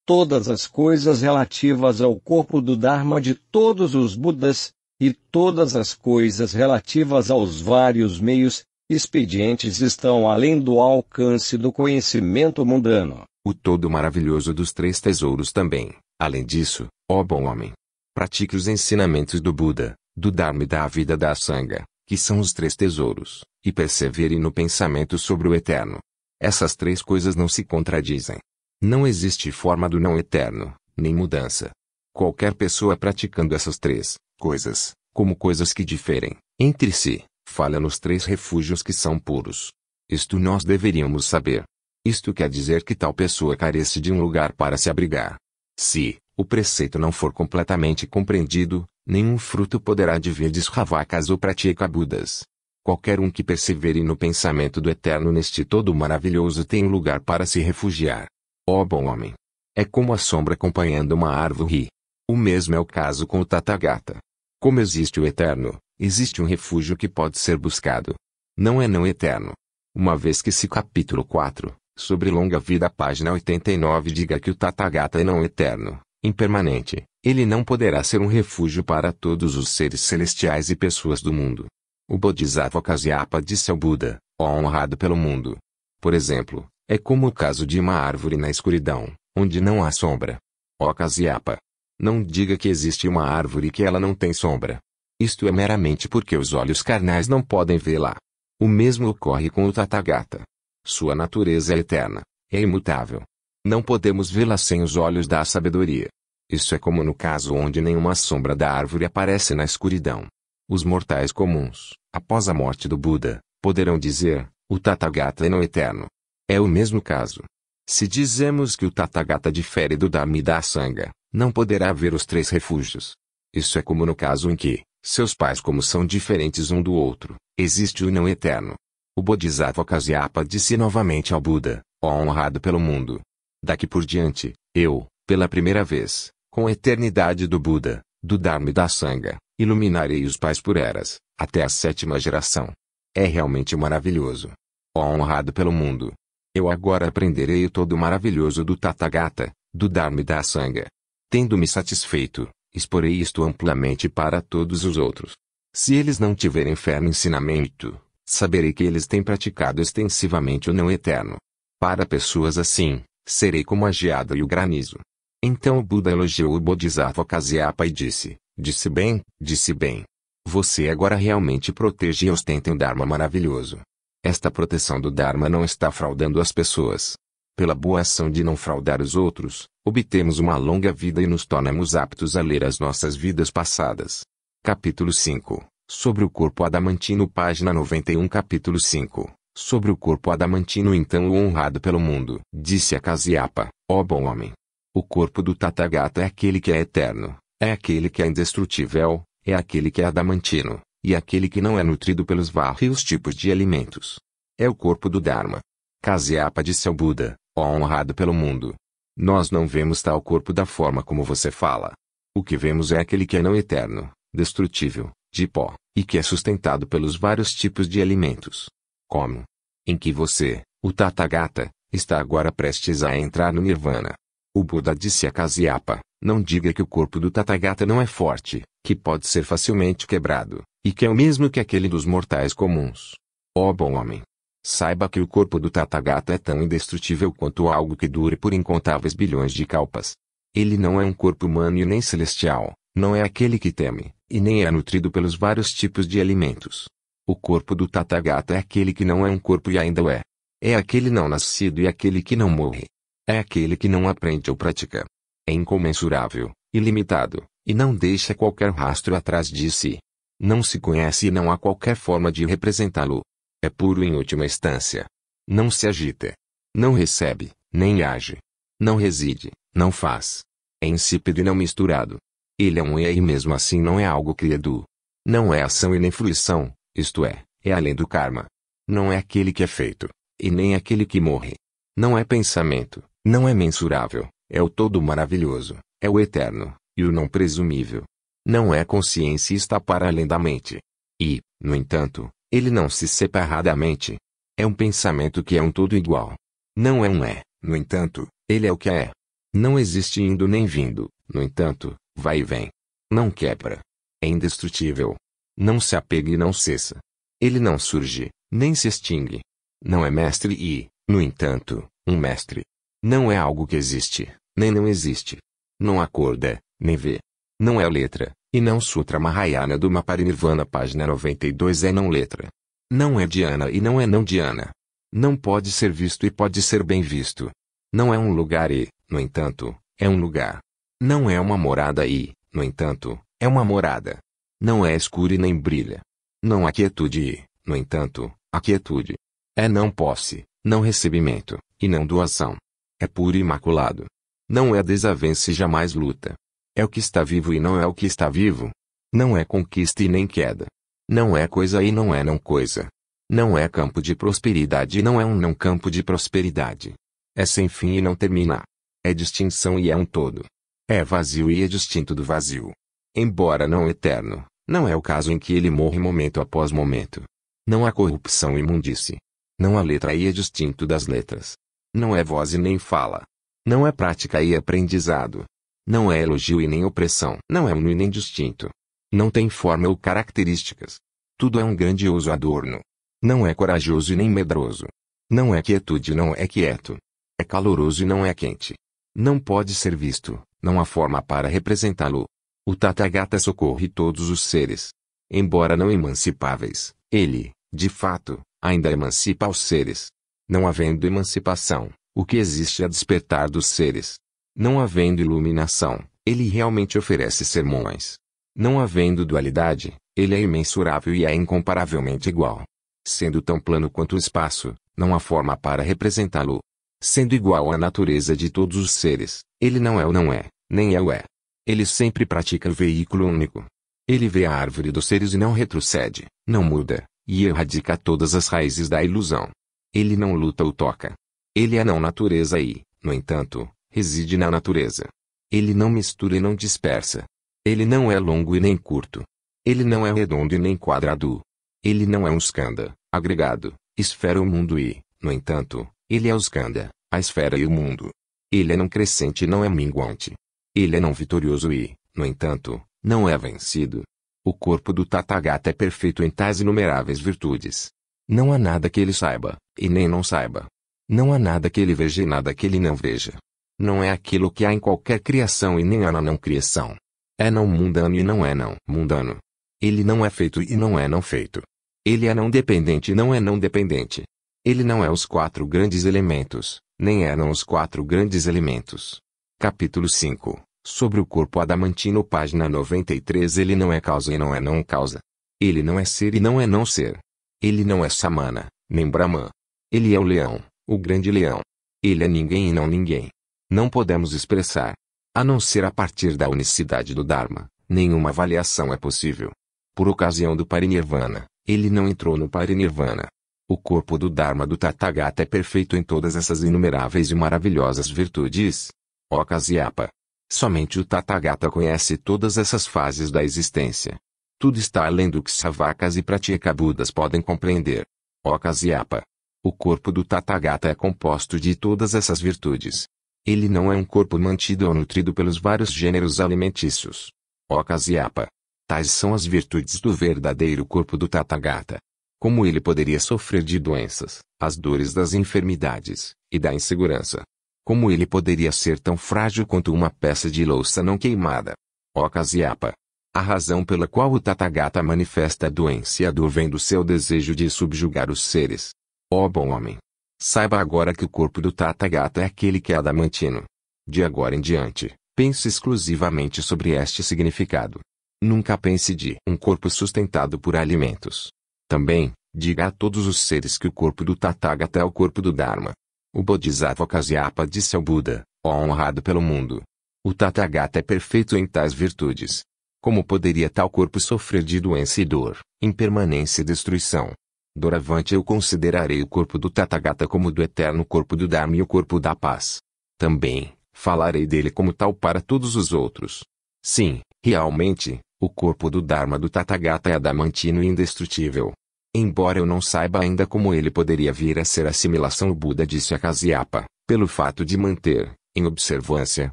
todas as coisas relativas ao corpo do Dharma de todos os Budas, e todas as coisas relativas aos vários meios, expedientes estão além do alcance do conhecimento mundano. O todo maravilhoso dos três tesouros também. Além disso, ó bom homem, pratique os ensinamentos do Buda, do Dharma e da vida da Sangha, que são os três tesouros, e persevere no pensamento sobre o eterno. Essas três coisas não se contradizem. Não existe forma do não eterno, nem mudança. Qualquer pessoa praticando essas três coisas, como coisas que diferem entre si, falha nos três refúgios que são puros. Isto nós deveríamos saber. Isto quer dizer que tal pessoa carece de um lugar para se abrigar. Se o preceito não for completamente compreendido, nenhum fruto poderá advir de Sravakas ou pratica Budas. Qualquer um que persevere no pensamento do Eterno neste todo maravilhoso tem um lugar para se refugiar. Ó oh, bom homem! É como a sombra acompanhando uma árvore. O mesmo é o caso com o Tathagata. Como existe o eterno, existe um refúgio que pode ser buscado. Não é não eterno. Uma vez que esse capítulo 4, sobre longa vida, página 89, diga que o Tathagata é não eterno, impermanente, ele não poderá ser um refúgio para todos os seres celestiais e pessoas do mundo. O Bodhisattva Kasyapa disse ao Buda, ó honrado pelo mundo. Por exemplo, é como o caso de uma árvore na escuridão, onde não há sombra. Ocasiapa. Não diga que existe uma árvore que ela não tem sombra. Isto é meramente porque os olhos carnais não podem vê-la. O mesmo ocorre com o Tathagata. Sua natureza é eterna, é imutável. Não podemos vê-la sem os olhos da sabedoria. Isso é como no caso onde nenhuma sombra da árvore aparece na escuridão. Os mortais comuns, após a morte do Buda, poderão dizer: o Tathagata é não eterno. É o mesmo caso. Se dizemos que o Tathagata difere do dharma da Sangha, não poderá haver os três refúgios. Isso é como no caso em que, seus pais como são diferentes um do outro, existe o não eterno. O Bodhisattva Kasyapa disse novamente ao Buda, ó honrado pelo mundo. Daqui por diante, eu, pela primeira vez, com a eternidade do Buda, do Dharma e da Sangha, iluminarei os pais por eras, até a sétima geração. É realmente maravilhoso. Ó honrado pelo mundo, eu agora aprenderei o todo maravilhoso do Tathagata, do Dharma e da Sangha. Tendo-me satisfeito, exporei isto amplamente para todos os outros. Se eles não tiverem fé no ensinamento, saberei que eles têm praticado extensivamente o não eterno. Para pessoas assim, serei como a geada e o granizo. Então o Buda elogiou o Bodhisattva Kasyapa e disse, disse bem, disse bem. Você agora realmente protege e ostenta o um Dharma maravilhoso. Esta proteção do Dharma não está fraudando as pessoas. Pela boa ação de não fraudar os outros, obtemos uma longa vida e nos tornamos aptos a ler as nossas vidas passadas. Capítulo 5 Sobre o corpo adamantino, página 91, capítulo 5 Sobre o corpo adamantino, então o honrado pelo mundo, disse a Casiapa, ó oh bom homem. O corpo do Tathagata é aquele que é eterno, é aquele que é indestrutível, é aquele que é adamantino, e aquele que não é nutrido pelos vários tipos de alimentos. É o corpo do Dharma. Kasyapa disse ao Buda, ó honrado pelo mundo. Nós não vemos tal corpo da forma como você fala. O que vemos é aquele que é não eterno, destrutível, de pó, e que é sustentado pelos vários tipos de alimentos. Como? Em que você, o Tathagata, está agora prestes a entrar no Nirvana. O Buda disse a Kasyapa, não diga que o corpo do Tathagata não é forte, que pode ser facilmente quebrado, e que é o mesmo que aquele dos mortais comuns. Ó oh bom homem! Saiba que o corpo do Tathagata é tão indestrutível quanto algo que dure por incontáveis bilhões de calpas. Ele não é um corpo humano e nem celestial, não é aquele que teme, e nem é nutrido pelos vários tipos de alimentos. O corpo do Tathagata é aquele que não é um corpo e ainda o é. É aquele não nascido e aquele que não morre. É aquele que não aprende ou pratica. É incomensurável, ilimitado, e não deixa qualquer rastro atrás de si. Não se conhece e não há qualquer forma de representá-lo. É puro em última instância. Não se agita. Não recebe, nem age. Não reside, não faz. É insípido e não misturado. Ele é um e e mesmo assim não é algo criado. Não é ação e nem fruição, isto é, é além do karma. Não é aquele que é feito, e nem aquele que morre. Não é pensamento, não é mensurável, é o todo maravilhoso, é o eterno, e o não presumível não é consciência e está para além da mente. E, no entanto, ele não se separa da mente. É um pensamento que é um todo igual. Não é um é, no entanto, ele é o que é. Não existe indo nem vindo, no entanto, vai e vem. Não quebra. É indestrutível. Não se apega e não cessa. Ele não surge, nem se extingue. Não é mestre e, no entanto, um mestre. Não é algo que existe, nem não existe. Não acorda, nem vê. Não é letra, e não Sutra Mahayana do Maparinirvana página 92 é não letra. Não é Diana e não é não Diana. Não pode ser visto e pode ser bem visto. Não é um lugar e, no entanto, é um lugar. Não é uma morada e, no entanto, é uma morada. Não é escuro e nem brilha. Não há quietude e, no entanto, há quietude. É não posse, não recebimento, e não doação. É puro e imaculado. Não é desavença e jamais luta. É o que está vivo e não é o que está vivo. Não é conquista e nem queda. Não é coisa e não é não coisa. Não é campo de prosperidade e não é um não campo de prosperidade. É sem fim e não termina. É distinção e é um todo. É vazio e é distinto do vazio. Embora não eterno, não é o caso em que ele morre momento após momento. Não há corrupção e imundice. Não há letra e é distinto das letras. Não é voz e nem fala. Não é prática e é aprendizado. Não é elogio e nem opressão. Não é uno e nem distinto. Não tem forma ou características. Tudo é um grandioso adorno. Não é corajoso e nem medroso. Não é quietude e não é quieto. É caloroso e não é quente. Não pode ser visto, não há forma para representá-lo. O Tathagata socorre todos os seres. Embora não emancipáveis, ele, de fato, ainda emancipa os seres. Não havendo emancipação, o que existe é despertar dos seres. Não havendo iluminação, ele realmente oferece sermões. Não havendo dualidade, ele é imensurável e é incomparavelmente igual. Sendo tão plano quanto o espaço, não há forma para representá-lo. Sendo igual à natureza de todos os seres, ele não é o não é, nem é o é. Ele sempre pratica o veículo único. Ele vê a árvore dos seres e não retrocede, não muda, e erradica todas as raízes da ilusão. Ele não luta ou toca. Ele é não natureza e, no entanto, reside na natureza. Ele não mistura e não dispersa. Ele não é longo e nem curto. Ele não é redondo e nem quadrado. Ele não é um skanda, agregado, esfera ou mundo e, no entanto, ele é o skanda, a esfera e o mundo. Ele é não crescente e não é minguante. Ele é não vitorioso e, no entanto, não é vencido. O corpo do Tathagata é perfeito em tais inumeráveis virtudes. Não há nada que ele saiba, e nem não saiba. Não há nada que ele veja e nada que ele não veja não é aquilo que há em qualquer criação e nem há na não criação. É não mundano e não é não mundano. Ele não é feito e não é não feito. Ele é não dependente e não é não dependente. Ele não é os quatro grandes elementos, nem é não os quatro grandes elementos. Capítulo 5. Sobre o corpo adamantino, página 93. Ele não é causa e não é não causa. Ele não é ser e não é não ser. Ele não é samana, nem brahman. Ele é o leão, o grande leão. Ele é ninguém e não ninguém não podemos expressar. A não ser a partir da unicidade do Dharma, nenhuma avaliação é possível. Por ocasião do Parinirvana, ele não entrou no Parinirvana. O corpo do Dharma do Tathagata é perfeito em todas essas inumeráveis e maravilhosas virtudes. Ó Kasyapa! Somente o Tathagata conhece todas essas fases da existência. Tudo está além do que savakas e pratyekabudas podem compreender. Ó Kasyapa! O corpo do Tathagata é composto de todas essas virtudes. Ele não é um corpo mantido ou nutrido pelos vários gêneros alimentícios. Ocasiapa. Tais são as virtudes do verdadeiro corpo do Tathagata. Como ele poderia sofrer de doenças, as dores das enfermidades, e da insegurança? Como ele poderia ser tão frágil quanto uma peça de louça não queimada? Ocasiapa. A razão pela qual o Tathagata manifesta a doença e a dor vem do seu desejo de subjugar os seres. Ó oh bom homem! Saiba agora que o corpo do Tata Gata é aquele que é adamantino. De agora em diante, pense exclusivamente sobre este significado. Nunca pense de um corpo sustentado por alimentos. Também, diga a todos os seres que o corpo do Tathagata é o corpo do Dharma. O Bodhisattva Kasyapa disse ao Buda, ó honrado pelo mundo. O Tathagata é perfeito em tais virtudes. Como poderia tal corpo sofrer de doença e dor, impermanência e destruição? Doravante eu considerarei o corpo do Tathagata como do eterno corpo do Dharma e o corpo da paz. Também, falarei dele como tal para todos os outros. Sim, realmente, o corpo do Dharma do Tathagata é adamantino e indestrutível. Embora eu não saiba ainda como ele poderia vir a ser assimilação o Buda disse a Kasyapa, pelo fato de manter, em observância,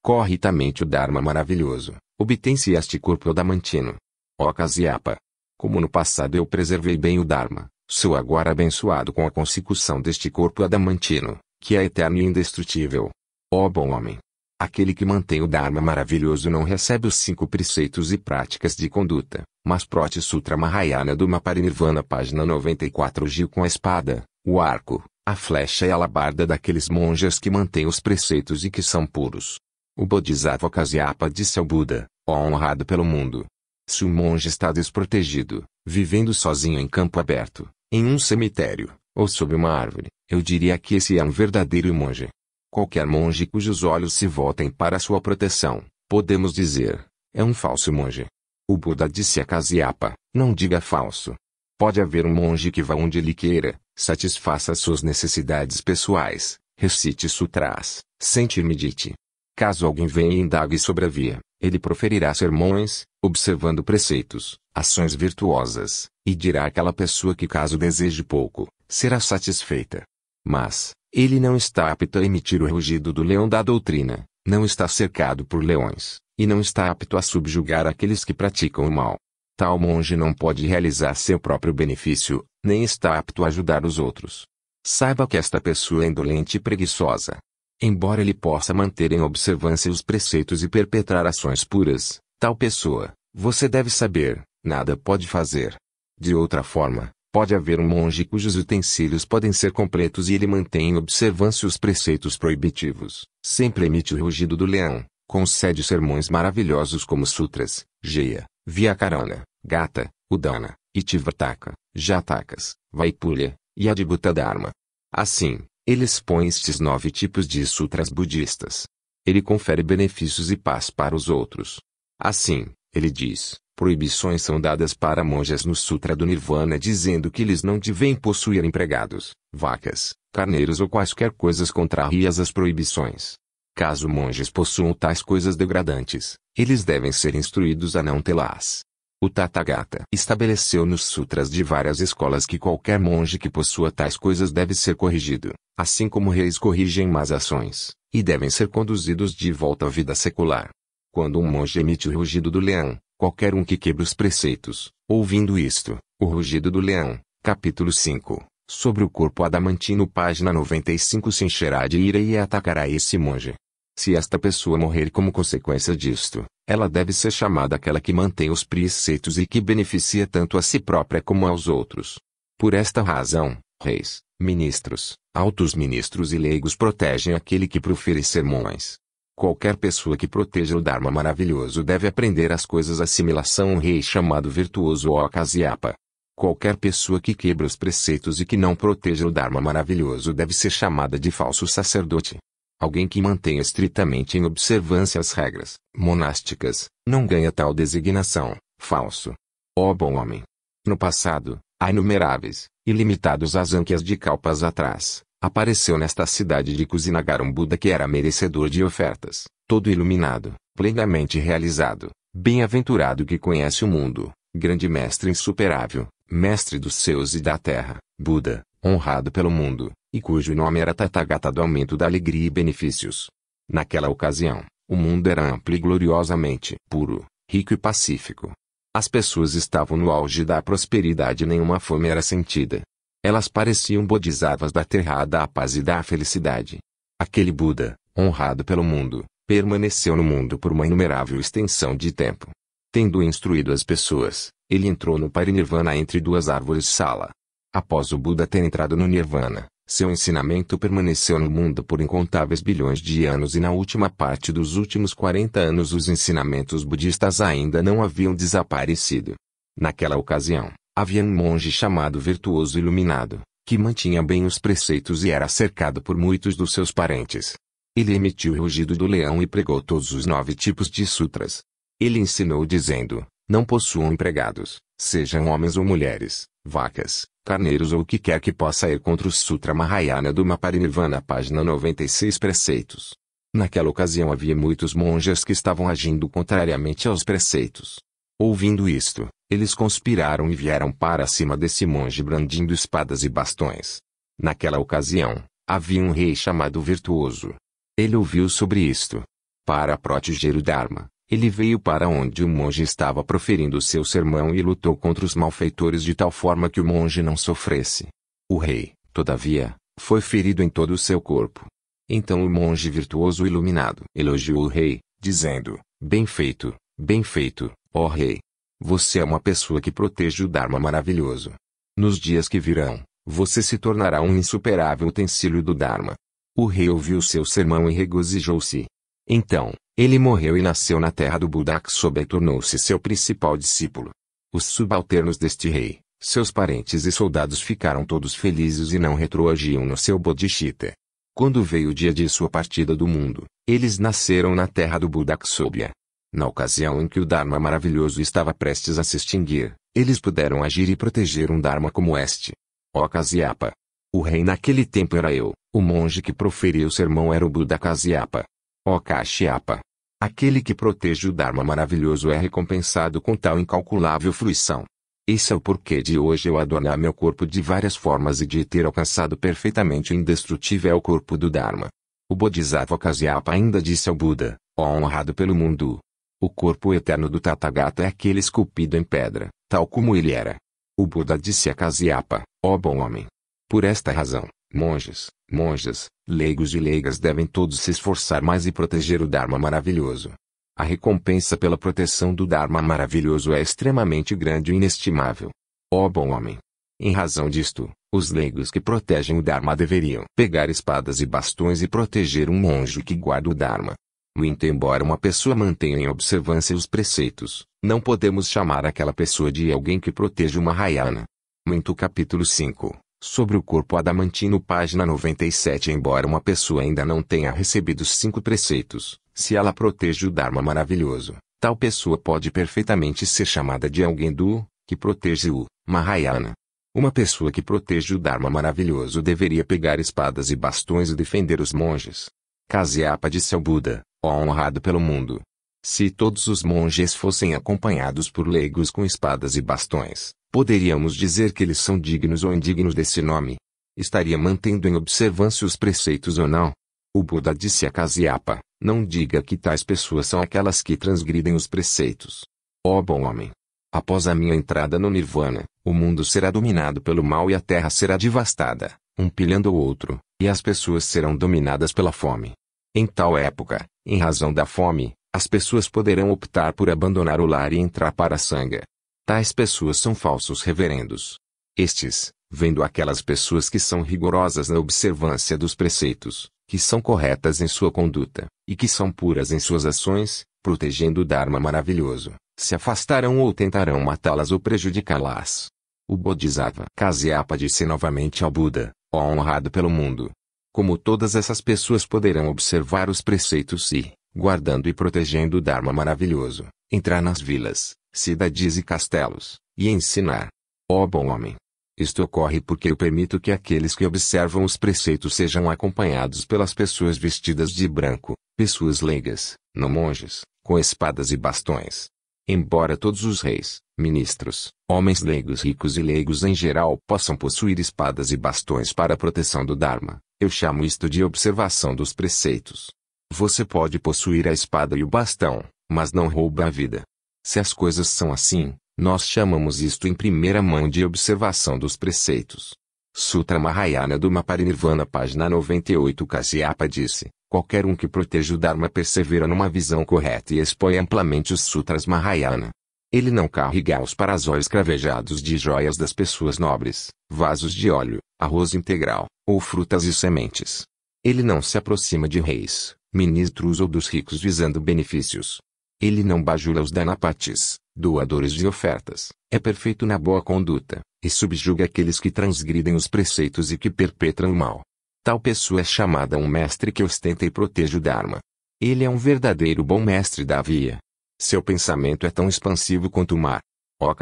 corretamente o Dharma maravilhoso, obtém-se este corpo adamantino. Ó Kasyapa! Como no passado eu preservei bem o Dharma, Sou agora abençoado com a consecução deste corpo adamantino, que é eterno e indestrutível. Ó bom homem! Aquele que mantém o Dharma maravilhoso não recebe os cinco preceitos e práticas de conduta, mas Proti Sutra Mahayana do Maparinirvana página 94 Gil com a espada, o arco, a flecha e a labarda daqueles monjas que mantêm os preceitos e que são puros. O Bodhisattva Kasyapa disse ao Buda, ó honrado pelo mundo. Se o monge está desprotegido, vivendo sozinho em campo aberto, em um cemitério, ou sob uma árvore, eu diria que esse é um verdadeiro monge. Qualquer monge cujos olhos se voltem para sua proteção, podemos dizer, é um falso monge. O Buda disse a Kasyapa, não diga falso. Pode haver um monge que vá onde ele queira, satisfaça suas necessidades pessoais, recite sutras, sente e medite. Caso alguém venha e indague sobre a via, ele proferirá sermões, observando preceitos, ações virtuosas, e dirá àquela pessoa que caso deseje pouco, será satisfeita. Mas, ele não está apto a emitir o rugido do leão da doutrina, não está cercado por leões, e não está apto a subjugar aqueles que praticam o mal. Tal monge não pode realizar seu próprio benefício, nem está apto a ajudar os outros. Saiba que esta pessoa é indolente e preguiçosa, Embora ele possa manter em observância os preceitos e perpetrar ações puras, tal pessoa, você deve saber, nada pode fazer. De outra forma, pode haver um monge cujos utensílios podem ser completos e ele mantém em observância os preceitos proibitivos, sempre emite o rugido do leão, concede sermões maravilhosos como sutras, Jeya, Vyakarana, Gata, Udana, Itivataka, Jatakas, vaipulha, e Adibutadharma. Assim, ele expõe estes nove tipos de sutras budistas. Ele confere benefícios e paz para os outros. Assim, ele diz: proibições são dadas para monjas no Sutra do Nirvana dizendo que eles não devem possuir empregados, vacas, carneiros ou quaisquer coisas contrárias às proibições. Caso monges possuam tais coisas degradantes, eles devem ser instruídos a não tê-las. O Tathagata estabeleceu nos sutras de várias escolas que qualquer monge que possua tais coisas deve ser corrigido, assim como reis corrigem más ações, e devem ser conduzidos de volta à vida secular. Quando um monge emite o rugido do leão, qualquer um que quebre os preceitos, ouvindo isto, o rugido do leão, capítulo 5, sobre o corpo adamantino, página 95, se encherá de ira e atacará esse monge. Se esta pessoa morrer como consequência disto, ela deve ser chamada aquela que mantém os preceitos e que beneficia tanto a si própria como aos outros. Por esta razão, reis, ministros, altos ministros e leigos protegem aquele que profere sermões. Qualquer pessoa que proteja o Dharma maravilhoso deve aprender as coisas assimilação um rei chamado virtuoso ou Akasiapa. Qualquer pessoa que quebra os preceitos e que não proteja o Dharma maravilhoso deve ser chamada de falso sacerdote. Alguém que mantenha estritamente em observância as regras monásticas não ganha tal designação. Falso. Ó oh bom homem! No passado, há inumeráveis, ilimitados as ânquias de calpas atrás, apareceu nesta cidade de Kuzinagar um Buda que era merecedor de ofertas, todo iluminado, plenamente realizado, bem-aventurado que conhece o mundo, grande mestre insuperável, mestre dos céus e da terra, Buda, honrado pelo mundo, e cujo nome era Tathagata do aumento da alegria e benefícios. Naquela ocasião, o mundo era amplo e gloriosamente puro, rico e pacífico. As pessoas estavam no auge da prosperidade e nenhuma fome era sentida. Elas pareciam bodhisattvas da terra da paz e da felicidade. Aquele Buda, honrado pelo mundo, permaneceu no mundo por uma inumerável extensão de tempo. Tendo instruído as pessoas, ele entrou no Parinirvana entre duas árvores sala. Após o Buda ter entrado no Nirvana, seu ensinamento permaneceu no mundo por incontáveis bilhões de anos e na última parte dos últimos 40 anos os ensinamentos budistas ainda não haviam desaparecido. Naquela ocasião, havia um monge chamado Virtuoso Iluminado, que mantinha bem os preceitos e era cercado por muitos dos seus parentes. Ele emitiu o rugido do leão e pregou todos os nove tipos de sutras. Ele ensinou dizendo: Não possuam empregados, sejam homens ou mulheres, vacas, carneiros ou o que quer que possa ir contra o Sutra Mahayana do Maparinirvana, página 96 preceitos. Naquela ocasião havia muitos monges que estavam agindo contrariamente aos preceitos. Ouvindo isto, eles conspiraram e vieram para cima desse monge brandindo espadas e bastões. Naquela ocasião, havia um rei chamado Virtuoso. Ele ouviu sobre isto. Para proteger o Dharma, ele veio para onde o monge estava proferindo seu sermão e lutou contra os malfeitores de tal forma que o monge não sofresse. O rei, todavia, foi ferido em todo o seu corpo. Então o monge virtuoso iluminado elogiou o rei, dizendo: Bem feito, bem feito, ó rei. Você é uma pessoa que protege o Dharma maravilhoso. Nos dias que virão, você se tornará um insuperável utensílio do Dharma. O rei ouviu seu sermão e regozijou-se. Então, ele morreu e nasceu na terra do Budaksoba e tornou-se seu principal discípulo. Os subalternos deste rei, seus parentes e soldados ficaram todos felizes e não retroagiam no seu bodhicitta. Quando veio o dia de sua partida do mundo, eles nasceram na terra do Budaksobya. Na ocasião em que o Dharma maravilhoso estava prestes a se extinguir, eles puderam agir e proteger um Dharma como este. O Kasyapa! O rei naquele tempo era eu, o monge que proferia o sermão era o Buda Kasyapa. Ó Kashyapa! Aquele que protege o Dharma maravilhoso é recompensado com tal incalculável fruição. Esse é o porquê de hoje eu adornar meu corpo de várias formas e de ter alcançado perfeitamente o indestrutível corpo do Dharma. O Bodhisattva Kasyapa ainda disse ao Buda, ó honrado pelo mundo. O corpo eterno do Tathagata é aquele esculpido em pedra, tal como ele era. O Buda disse a Kasyapa, ó bom homem. Por esta razão, monges, monjas, Leigos e leigas devem todos se esforçar mais e proteger o Dharma maravilhoso. A recompensa pela proteção do Dharma maravilhoso é extremamente grande e inestimável. Ó oh bom homem! Em razão disto, os leigos que protegem o Dharma deveriam pegar espadas e bastões e proteger um monge que guarda o Dharma. Muito embora uma pessoa mantenha em observância os preceitos, não podemos chamar aquela pessoa de alguém que protege uma Rayana. Muito capítulo 5 sobre o corpo adamantino, página 97. Embora uma pessoa ainda não tenha recebido os cinco preceitos, se ela protege o Dharma maravilhoso, tal pessoa pode perfeitamente ser chamada de alguém do que protege o Mahayana. Uma pessoa que protege o Dharma maravilhoso deveria pegar espadas e bastões e defender os monges. Kasyapa disse ao Buda, ó honrado pelo mundo. Se todos os monges fossem acompanhados por leigos com espadas e bastões, Poderíamos dizer que eles são dignos ou indignos desse nome. Estaria mantendo em observância os preceitos ou não? O Buda disse a Kasyapa, não diga que tais pessoas são aquelas que transgridem os preceitos. Ó oh bom homem! Após a minha entrada no Nirvana, o mundo será dominado pelo mal e a terra será devastada, um pilhando o outro, e as pessoas serão dominadas pela fome. Em tal época, em razão da fome, as pessoas poderão optar por abandonar o lar e entrar para a sanga, Tais pessoas são falsos reverendos. Estes, vendo aquelas pessoas que são rigorosas na observância dos preceitos, que são corretas em sua conduta, e que são puras em suas ações, protegendo o Dharma maravilhoso, se afastarão ou tentarão matá-las ou prejudicá-las. O Bodhisattva Kasyapa disse novamente ao Buda, ó honrado pelo mundo. Como todas essas pessoas poderão observar os preceitos e, guardando e protegendo o Dharma maravilhoso, entrar nas vilas, cidades e castelos, e ensinar. Ó oh bom homem! Isto ocorre porque eu permito que aqueles que observam os preceitos sejam acompanhados pelas pessoas vestidas de branco, pessoas leigas, não monges, com espadas e bastões. Embora todos os reis, ministros, homens leigos ricos e leigos em geral possam possuir espadas e bastões para a proteção do Dharma, eu chamo isto de observação dos preceitos. Você pode possuir a espada e o bastão, mas não rouba a vida. Se as coisas são assim, nós chamamos isto em primeira mão de observação dos preceitos. Sutra Mahayana do Maparinirvana, página 98 Kasyapa disse, qualquer um que proteja o Dharma persevera numa visão correta e expõe amplamente os Sutras Mahayana. Ele não carrega os parasóis cravejados de joias das pessoas nobres, vasos de óleo, arroz integral, ou frutas e sementes. Ele não se aproxima de reis, ministros ou dos ricos visando benefícios. Ele não bajula os danapatis, doadores de ofertas, é perfeito na boa conduta, e subjuga aqueles que transgridem os preceitos e que perpetram o mal. Tal pessoa é chamada um mestre que ostenta e protege o Dharma. Ele é um verdadeiro bom mestre da via. Seu pensamento é tão expansivo quanto o mar. Ó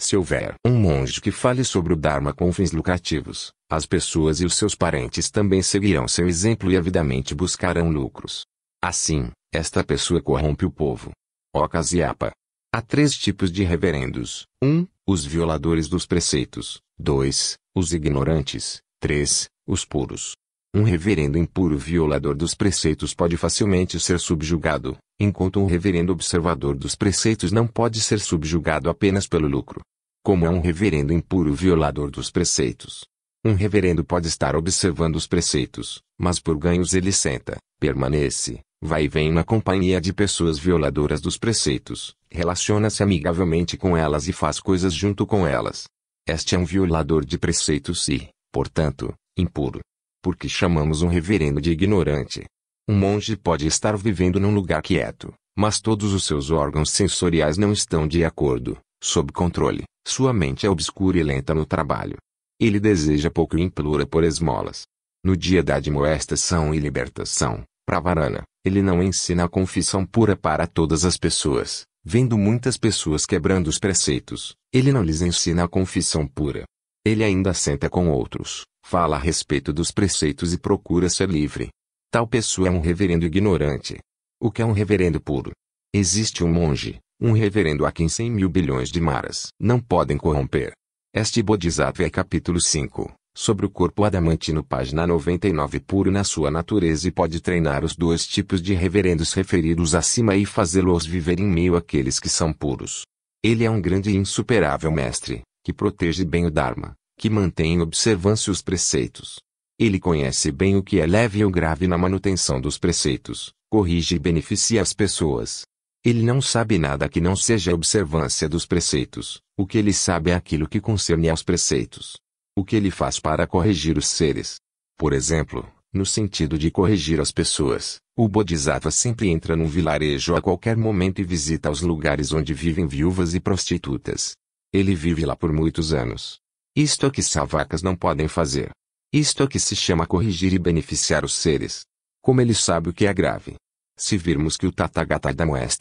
Se houver um monge que fale sobre o Dharma com fins lucrativos, as pessoas e os seus parentes também seguirão seu exemplo e avidamente buscarão lucros. Assim, esta pessoa corrompe o povo. Ocasiapa. Há três tipos de reverendos. 1. Um, os violadores dos preceitos. 2. Os ignorantes. 3. Os puros. Um reverendo impuro violador dos preceitos pode facilmente ser subjugado, enquanto um reverendo observador dos preceitos não pode ser subjugado apenas pelo lucro. Como é um reverendo impuro violador dos preceitos? Um reverendo pode estar observando os preceitos, mas por ganhos ele senta, permanece, vai e vem na companhia de pessoas violadoras dos preceitos, relaciona-se amigavelmente com elas e faz coisas junto com elas. Este é um violador de preceitos e, portanto, impuro. Porque chamamos um reverendo de ignorante. Um monge pode estar vivendo num lugar quieto, mas todos os seus órgãos sensoriais não estão de acordo, sob controle, sua mente é obscura e lenta no trabalho. Ele deseja pouco e implora por esmolas. No dia da admoestação e libertação, Pravarana, ele não ensina a confissão pura para todas as pessoas, vendo muitas pessoas quebrando os preceitos. Ele não lhes ensina a confissão pura. Ele ainda senta com outros, fala a respeito dos preceitos e procura ser livre. Tal pessoa é um reverendo ignorante. O que é um reverendo puro? Existe um monge, um reverendo a quem cem mil bilhões de maras não podem corromper. Este Bodhisattva é capítulo 5, sobre o corpo adamantino, página 99, puro na sua natureza e pode treinar os dois tipos de reverendos referidos acima e fazê-los viver em meio àqueles que são puros. Ele é um grande e insuperável mestre, que protege bem o Dharma, que mantém em observância os preceitos. Ele conhece bem o que é leve e o grave na manutenção dos preceitos, corrige e beneficia as pessoas. Ele não sabe nada que não seja a observância dos preceitos, o que ele sabe é aquilo que concerne aos preceitos o que ele faz para corrigir os seres. Por exemplo, no sentido de corrigir as pessoas, o Bodhisattva sempre entra num vilarejo a qualquer momento e visita os lugares onde vivem viúvas e prostitutas. Ele vive lá por muitos anos. Isto é que savacas não podem fazer. Isto é que se chama corrigir e beneficiar os seres. Como ele sabe o que é grave. Se virmos que o Tathagata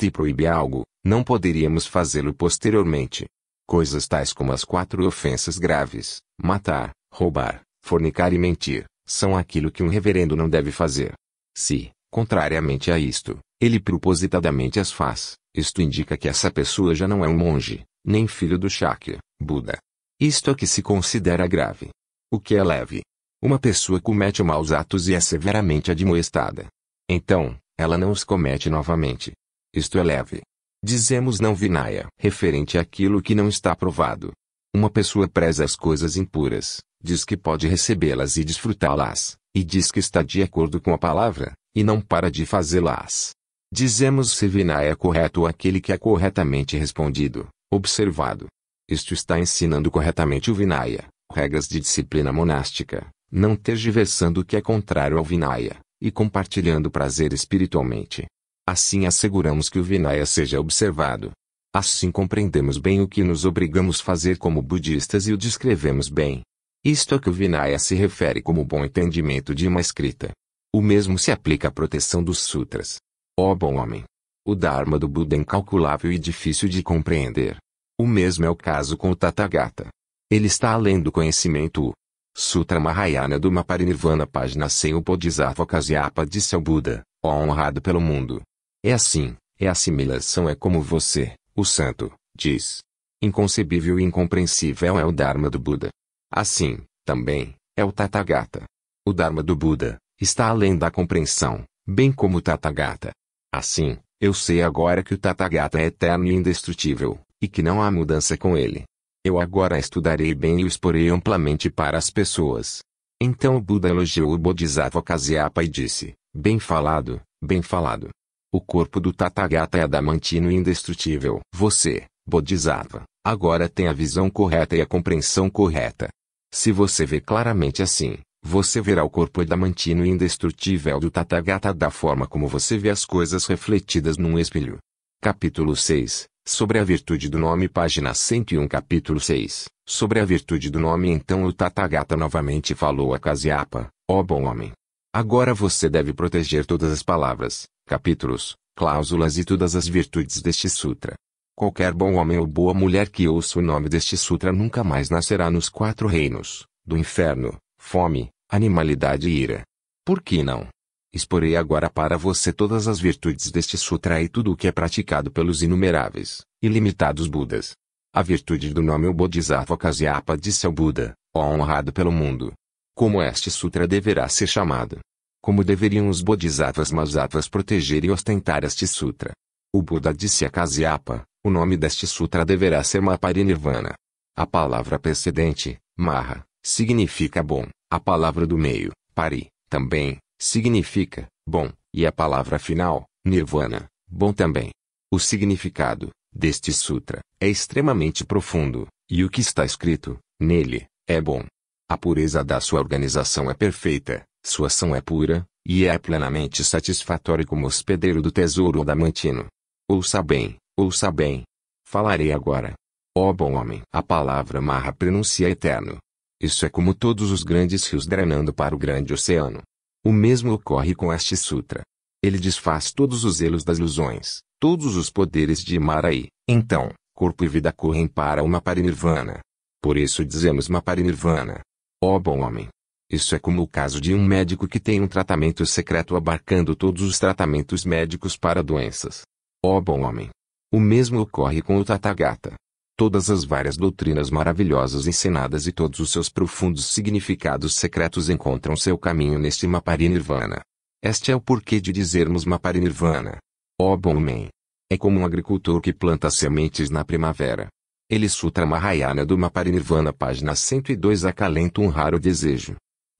e proíbe algo, não poderíamos fazê-lo posteriormente. Coisas tais como as quatro ofensas graves, matar, roubar, fornicar e mentir, são aquilo que um reverendo não deve fazer. Se, contrariamente a isto, ele propositadamente as faz, isto indica que essa pessoa já não é um monge, nem filho do Shakya, Buda. Isto é que se considera grave. O que é leve? Uma pessoa comete maus atos e é severamente admoestada. Então, ela não os comete novamente. Isto é leve. Dizemos não vinaya, referente àquilo que não está provado, uma pessoa preza as coisas impuras, diz que pode recebê-las e desfrutá-las, e diz que está de acordo com a palavra, e não para de fazê-las. Dizemos se Viná é correto aquele que é corretamente respondido, observado. Isto está ensinando corretamente o Vinaya, regras de disciplina monástica, não tergiversando o que é contrário ao Vinaya, e compartilhando prazer espiritualmente. Assim asseguramos que o Vinaya seja observado, Assim compreendemos bem o que nos obrigamos fazer como budistas e o descrevemos bem. Isto é que o Vinaya se refere como bom entendimento de uma escrita. O mesmo se aplica à proteção dos sutras. Ó oh bom homem! O Dharma do Buda é incalculável e difícil de compreender. O mesmo é o caso com o Tathagata. Ele está além do conhecimento. Sutra Mahayana do Maparinirvana página 100 O Bodhisattva Kasyapa disse ao Buda, ó oh honrado pelo mundo. É assim, é assimilação é como você, o santo, diz, inconcebível e incompreensível é o Dharma do Buda. Assim, também, é o Tathagata. O Dharma do Buda está além da compreensão, bem como o Tathagata. Assim, eu sei agora que o Tathagata é eterno e indestrutível, e que não há mudança com ele. Eu agora estudarei bem e o exporei amplamente para as pessoas. Então o Buda elogiou o Bodhisattva Kasyapa e disse: Bem falado, bem falado. O corpo do Tathagata é adamantino e indestrutível. Você, Bodhisattva, agora tem a visão correta e a compreensão correta. Se você vê claramente assim, você verá o corpo adamantino e indestrutível do Tathagata da forma como você vê as coisas refletidas num espelho. Capítulo 6 Sobre a virtude do nome, página 101, capítulo 6 Sobre a virtude do nome, então o Tathagata novamente falou a Kasyapa: Ó oh bom homem! Agora você deve proteger todas as palavras, capítulos, cláusulas e todas as virtudes deste sutra. Qualquer bom homem ou boa mulher que ouça o nome deste sutra nunca mais nascerá nos quatro reinos, do inferno, fome, animalidade e ira. Por que não? Exporei agora para você todas as virtudes deste sutra e tudo o que é praticado pelos inumeráveis, ilimitados Budas. A virtude do nome o Bodhisattva Kasyapa disse ao Buda, ó honrado pelo mundo. Como este sutra deverá ser chamado? como deveriam os bodhisattvas masattvas proteger e ostentar este sutra. O Buda disse a Kasyapa, o nome deste sutra deverá ser Maparinirvana. A palavra precedente, Maha, significa bom, a palavra do meio, Pari, também, significa bom, e a palavra final, Nirvana, bom também. O significado deste sutra é extremamente profundo, e o que está escrito nele é bom. A pureza da sua organização é perfeita, sua ação é pura, e é plenamente satisfatório como hospedeiro do tesouro adamantino. Ouça bem, ouça bem. Falarei agora. Ó oh bom homem, a palavra marra pronuncia eterno. Isso é como todos os grandes rios drenando para o grande oceano. O mesmo ocorre com este sutra. Ele desfaz todos os elos das ilusões, todos os poderes de Maraí. Então, corpo e vida correm para uma parinirvana. Por isso dizemos uma parinirvana. Ó oh bom homem, isso é como o caso de um médico que tem um tratamento secreto abarcando todos os tratamentos médicos para doenças. Ó oh, bom homem! O mesmo ocorre com o Tathagata. Todas as várias doutrinas maravilhosas ensinadas e todos os seus profundos significados secretos encontram seu caminho neste Maparinirvana. Este é o porquê de dizermos Maparinirvana. Ó oh, bom homem! É como um agricultor que planta sementes na primavera. Ele Sutra Mahayana do Maparinirvana, página 102 Acalenta um raro desejo.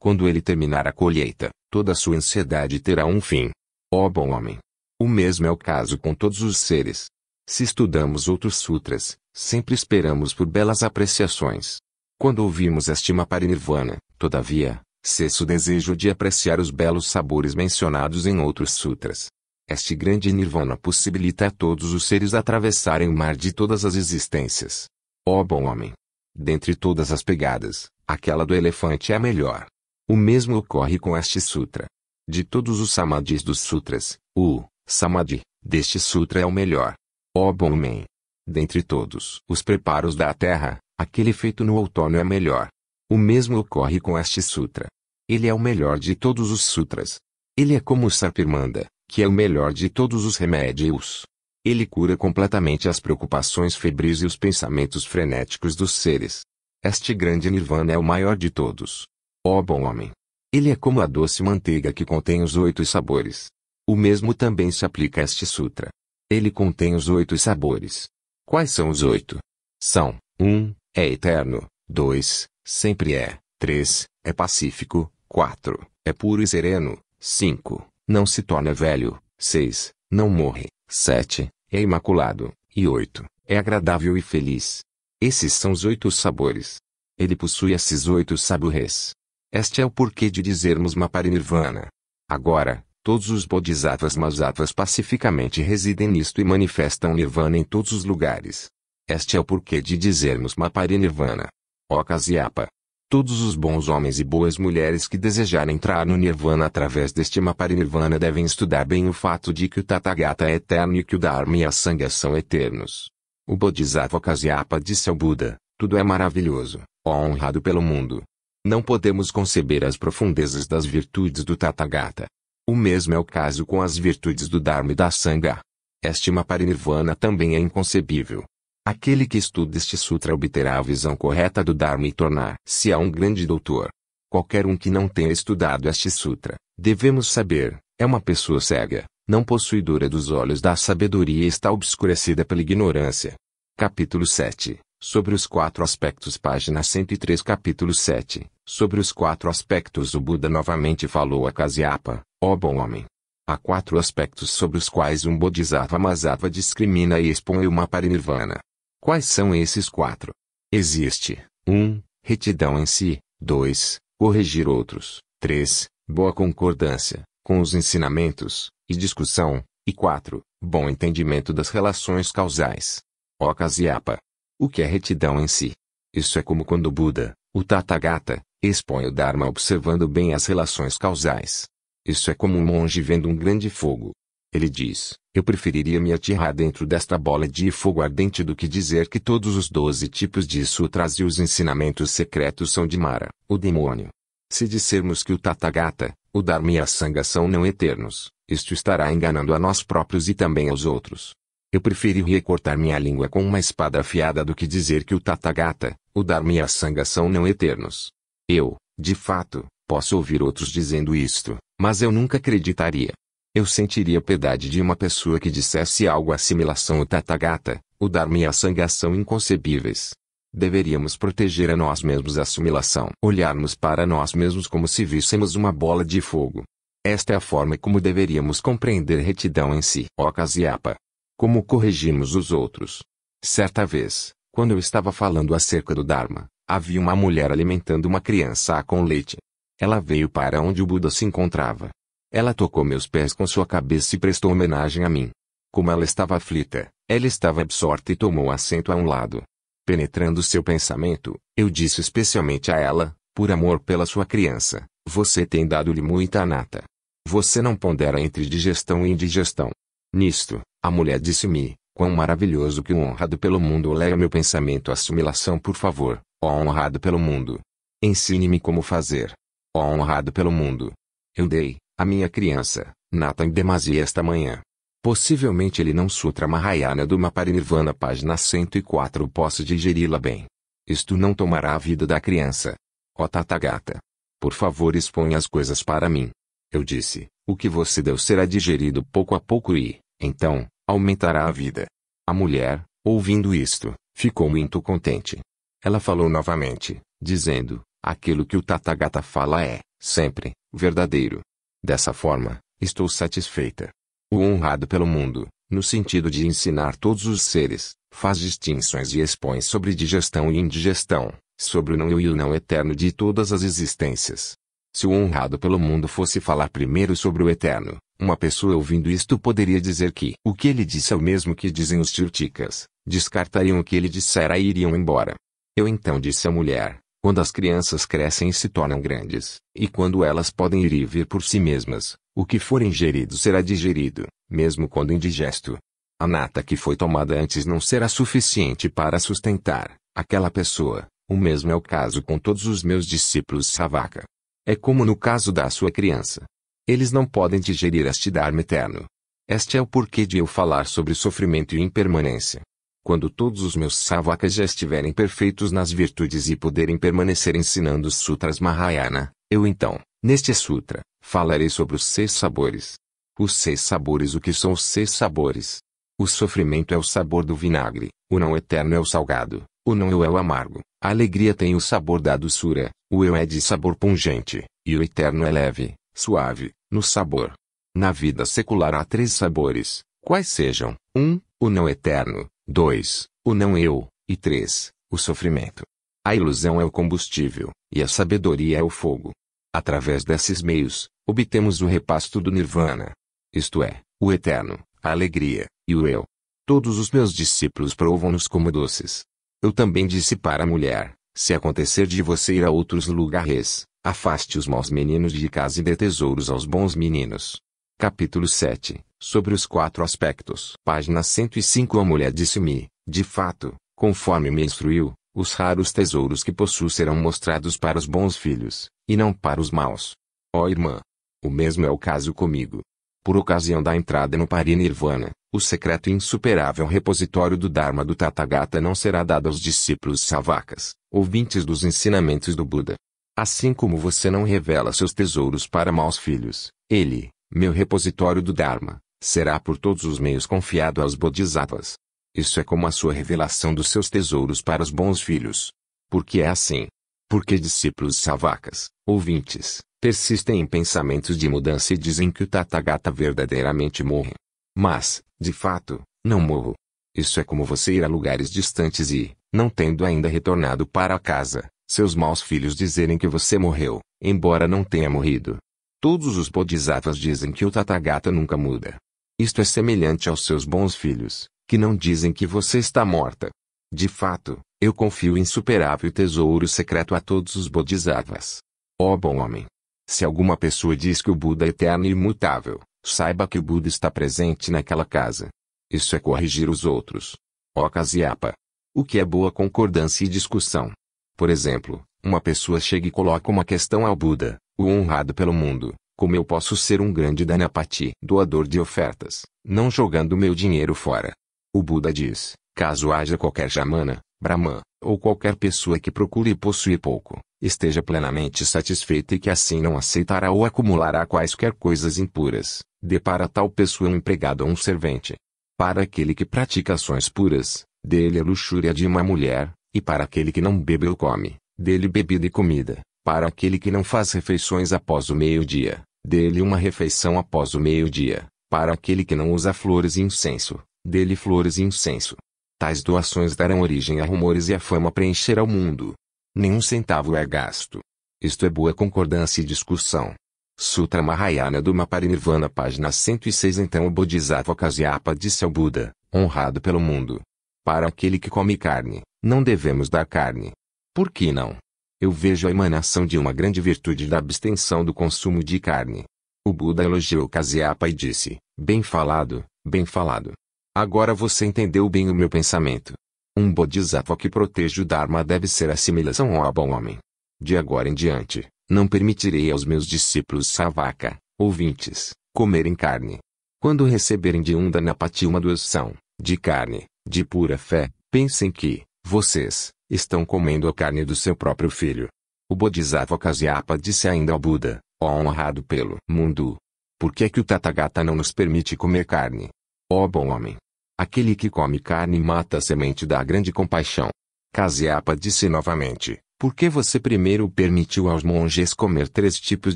Quando ele terminar a colheita, toda sua ansiedade terá um fim. Ó oh bom homem! O mesmo é o caso com todos os seres. Se estudamos outros sutras, sempre esperamos por belas apreciações. Quando ouvimos estima nirvana, todavia, cessa o desejo de apreciar os belos sabores mencionados em outros sutras. Este grande nirvana possibilita a todos os seres atravessarem o mar de todas as existências. Ó oh bom homem! Dentre todas as pegadas, aquela do elefante é a melhor. O mesmo ocorre com este sutra. De todos os samadhis dos sutras, o samadhi deste sutra é o melhor. Ó oh bom homem! Dentre todos os preparos da terra, aquele feito no outono é melhor. O mesmo ocorre com este sutra. Ele é o melhor de todos os sutras. Ele é como o Sarpirmanda, que é o melhor de todos os remédios. Ele cura completamente as preocupações febris e os pensamentos frenéticos dos seres. Este grande nirvana é o maior de todos. Ó oh bom homem! Ele é como a doce manteiga que contém os oito sabores. O mesmo também se aplica a este sutra. Ele contém os oito sabores. Quais são os oito? São: 1. Um, é eterno. 2. Sempre é. 3. É pacífico. 4. É puro e sereno. 5. Não se torna velho. 6. Não morre. 7. É imaculado. E 8. É agradável e feliz. Esses são os oito sabores. Ele possui esses oito sabores. Este é o porquê de dizermos Maparinirvana. Agora, todos os bodhisattvas masattvas pacificamente residem nisto e manifestam nirvana em todos os lugares. Este é o porquê de dizermos Maparinirvana. Okasiapa, Todos os bons homens e boas mulheres que desejarem entrar no Nirvana através deste Maparinirvana devem estudar bem o fato de que o Tathagata é eterno e que o Dharma e a Sangha são eternos. O Bodhisattva Okasiapa disse ao Buda, tudo é maravilhoso, ó honrado pelo mundo, não podemos conceber as profundezas das virtudes do Tathagata. O mesmo é o caso com as virtudes do Dharma e da Sangha. Estima parinirvana também é inconcebível. Aquele que estuda este sutra obterá a visão correta do Dharma e tornar-se a um grande doutor. Qualquer um que não tenha estudado este sutra, devemos saber, é uma pessoa cega, não possuidora dos olhos da sabedoria e está obscurecida pela ignorância. Capítulo 7 Sobre os quatro aspectos, página 103, capítulo 7. Sobre os quatro aspectos, o Buda novamente falou a Kasyapa, ó oh bom homem. Há quatro aspectos sobre os quais um Bodhisattva Masattva discrimina e expõe uma parinirvana. Quais são esses quatro? Existe 1. Um, retidão em si. 2. Corrigir outros. 3. Boa concordância com os ensinamentos e discussão. E 4. Bom entendimento das relações causais. Ó Kasyapa, o que é retidão em si? Isso é como quando Buda, o Tathagata, expõe o Dharma observando bem as relações causais. Isso é como um monge vendo um grande fogo. Ele diz: Eu preferiria me atirar dentro desta bola de fogo ardente do que dizer que todos os doze tipos de sutras e os ensinamentos secretos são de Mara, o demônio. Se dissermos que o Tathagata, o Dharma e a Sangha são não eternos, isto estará enganando a nós próprios e também aos outros. Eu preferi recortar minha língua com uma espada afiada do que dizer que o Tathagata, o Dharma e a Sangha são não eternos. Eu, de fato, posso ouvir outros dizendo isto, mas eu nunca acreditaria. Eu sentiria piedade de uma pessoa que dissesse algo assimilação ao Tathagata, o Dharma e a Sangha são inconcebíveis. Deveríamos proteger a nós mesmos a assimilação, olharmos para nós mesmos como se víssemos uma bola de fogo. Esta é a forma como deveríamos compreender retidão em si. Ocasiapa. Como corrigimos os outros. Certa vez, quando eu estava falando acerca do Dharma, havia uma mulher alimentando uma criança com leite. Ela veio para onde o Buda se encontrava. Ela tocou meus pés com sua cabeça e prestou homenagem a mim. Como ela estava aflita, ela estava absorta e tomou assento a um lado. Penetrando seu pensamento, eu disse especialmente a ela, por amor pela sua criança, você tem dado-lhe muita nata. Você não pondera entre digestão e indigestão. Nisto, a mulher disse-me, quão maravilhoso que o honrado pelo mundo leia meu pensamento à assimilação por favor, ó honrado pelo mundo. Ensine-me como fazer. Ó honrado pelo mundo. Eu dei, a minha criança, nata em demasia esta manhã. Possivelmente ele não sutra Mahayana do Maparinirvana página 104 posso digeri-la bem. Isto não tomará a vida da criança. Ó Tathagata. Por favor exponha as coisas para mim. Eu disse, o que você deu será digerido pouco a pouco e, então, aumentará a vida. A mulher, ouvindo isto, ficou muito contente. Ela falou novamente, dizendo: Aquilo que o Tathagata fala é, sempre, verdadeiro. Dessa forma, estou satisfeita. O honrado pelo mundo, no sentido de ensinar todos os seres, faz distinções e expõe sobre digestão e indigestão, sobre o não e o não eterno de todas as existências. Se o honrado pelo mundo fosse falar primeiro sobre o eterno, uma pessoa ouvindo isto poderia dizer que o que ele disse é o mesmo que dizem os tirticas, descartariam o que ele dissera e iriam embora. Eu então disse à mulher: quando as crianças crescem e se tornam grandes, e quando elas podem ir e vir por si mesmas, o que for ingerido será digerido, mesmo quando indigesto. A nata que foi tomada antes não será suficiente para sustentar aquela pessoa. O mesmo é o caso com todos os meus discípulos Savaka. É como no caso da sua criança. Eles não podem digerir este Dharma eterno. Este é o porquê de eu falar sobre sofrimento e impermanência. Quando todos os meus savakas já estiverem perfeitos nas virtudes e puderem permanecer ensinando os sutras Mahayana, eu então, neste sutra, falarei sobre os seis sabores. Os seis sabores o que são os seis sabores? O sofrimento é o sabor do vinagre, o não eterno é o salgado, o não eu é o amargo, a alegria tem o sabor da doçura, o eu é de sabor pungente, e o eterno é leve suave, no sabor. Na vida secular há três sabores, quais sejam: 1. Um, o não eterno, 2. O não eu, e 3. O sofrimento. A ilusão é o combustível, e a sabedoria é o fogo. Através desses meios, obtemos o repasto do nirvana. Isto é, o eterno, a alegria, e o eu. Todos os meus discípulos provam-nos como doces. Eu também disse para a mulher: se acontecer de você ir a outros lugares, Afaste os maus meninos de casa e dê tesouros aos bons meninos. Capítulo 7 Sobre os quatro aspectos. Página 105 A mulher disse-me, de fato, conforme me instruiu, os raros tesouros que possuo serão mostrados para os bons filhos, e não para os maus. Ó oh, irmã! O mesmo é o caso comigo. Por ocasião da entrada no Parinirvana, o secreto e insuperável repositório do Dharma do Tathagata não será dado aos discípulos savakas, ouvintes dos ensinamentos do Buda, Assim como você não revela seus tesouros para maus filhos, ele, meu repositório do Dharma, será por todos os meios confiado aos Bodhisattvas. Isso é como a sua revelação dos seus tesouros para os bons filhos. Porque é assim. Porque discípulos savakas, ouvintes, persistem em pensamentos de mudança e dizem que o Tathagata verdadeiramente morre. Mas, de fato, não morro. Isso é como você ir a lugares distantes e, não tendo ainda retornado para casa, seus maus filhos dizerem que você morreu, embora não tenha morrido. Todos os bodhisattvas dizem que o Tathagata nunca muda. Isto é semelhante aos seus bons filhos, que não dizem que você está morta. De fato, eu confio o insuperável tesouro secreto a todos os bodhisattvas. Ó oh bom homem! Se alguma pessoa diz que o Buda é eterno e imutável, saiba que o Buda está presente naquela casa. Isso é corrigir os outros. Ó oh Kasyapa! O que é boa concordância e discussão? Por exemplo, uma pessoa chega e coloca uma questão ao Buda, o honrado pelo mundo, como eu posso ser um grande Dhanapati, doador de ofertas, não jogando meu dinheiro fora. O Buda diz, caso haja qualquer Jamana, brahman, ou qualquer pessoa que procure possuir pouco, esteja plenamente satisfeita e que assim não aceitará ou acumulará quaisquer coisas impuras, dê para tal pessoa um empregado ou um servente. Para aquele que pratica ações puras, dele a luxúria de uma mulher, e para aquele que não bebe ou come, dele bebida e comida, para aquele que não faz refeições após o meio-dia, dele uma refeição após o meio-dia, para aquele que não usa flores e incenso, dele flores e incenso. Tais doações darão origem a rumores e a fama preencher ao mundo. Nenhum centavo é gasto. Isto é boa concordância e discussão. Sutra Mahayana do Maparinirvana, página 106 Então o Bodhisattva Kasyapa disse ao Buda, honrado pelo mundo. Para aquele que come carne, não devemos dar carne. Por que não? Eu vejo a emanação de uma grande virtude da abstenção do consumo de carne. O Buda elogiou Kasyapa e disse: Bem falado, bem falado. Agora você entendeu bem o meu pensamento. Um bodhisattva que protege o Dharma deve ser assimilação ao bom homem. De agora em diante, não permitirei aos meus discípulos savaka, ouvintes, comerem carne. Quando receberem de um Dhanapati uma doação, de carne, de pura fé, pensem que, vocês estão comendo a carne do seu próprio filho. O Bodhisattva Kasyapa disse ainda ao Buda, ó honrado pelo mundo. Por que é que o Tathagata não nos permite comer carne? Ó bom homem! Aquele que come carne mata a semente da grande compaixão. Kasyapa disse novamente, por que você primeiro permitiu aos monges comer três tipos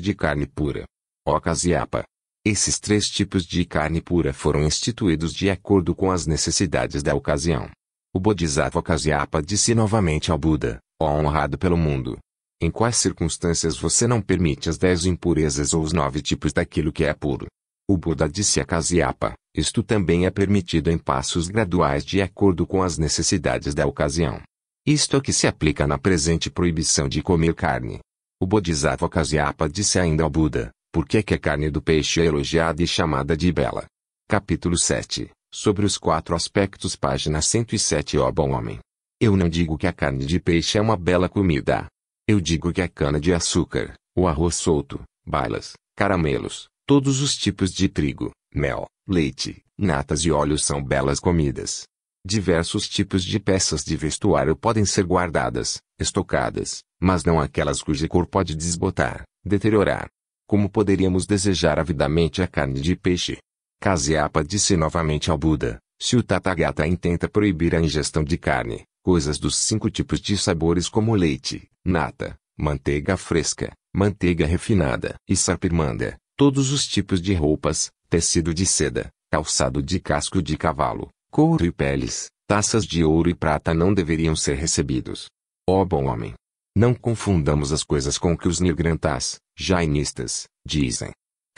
de carne pura? Ó Kasyapa! Esses três tipos de carne pura foram instituídos de acordo com as necessidades da ocasião. O Bodhisattva Kasyapa disse novamente ao Buda, ó honrado pelo mundo. Em quais circunstâncias você não permite as dez impurezas ou os nove tipos daquilo que é puro? O Buda disse a Kasyapa, isto também é permitido em passos graduais de acordo com as necessidades da ocasião. Isto é o que se aplica na presente proibição de comer carne. O Bodhisattva Kasyapa disse ainda ao Buda, por que, que a carne do peixe é elogiada e chamada de bela? Capítulo 7 sobre os quatro aspectos, página 107. Ó bom homem! Eu não digo que a carne de peixe é uma bela comida. Eu digo que a cana de açúcar, o arroz solto, balas, caramelos, todos os tipos de trigo, mel, leite, natas e óleos são belas comidas. Diversos tipos de peças de vestuário podem ser guardadas, estocadas, mas não aquelas cuja cor pode desbotar, deteriorar. Como poderíamos desejar avidamente a carne de peixe? Kasyapa disse novamente ao Buda, se o Tathagata intenta proibir a ingestão de carne, coisas dos cinco tipos de sabores como leite, nata, manteiga fresca, manteiga refinada e sapirmanda, todos os tipos de roupas, tecido de seda, calçado de casco de cavalo, couro e peles, taças de ouro e prata não deveriam ser recebidos. Ó oh bom homem! Não confundamos as coisas com o que os nigrantas, jainistas, dizem.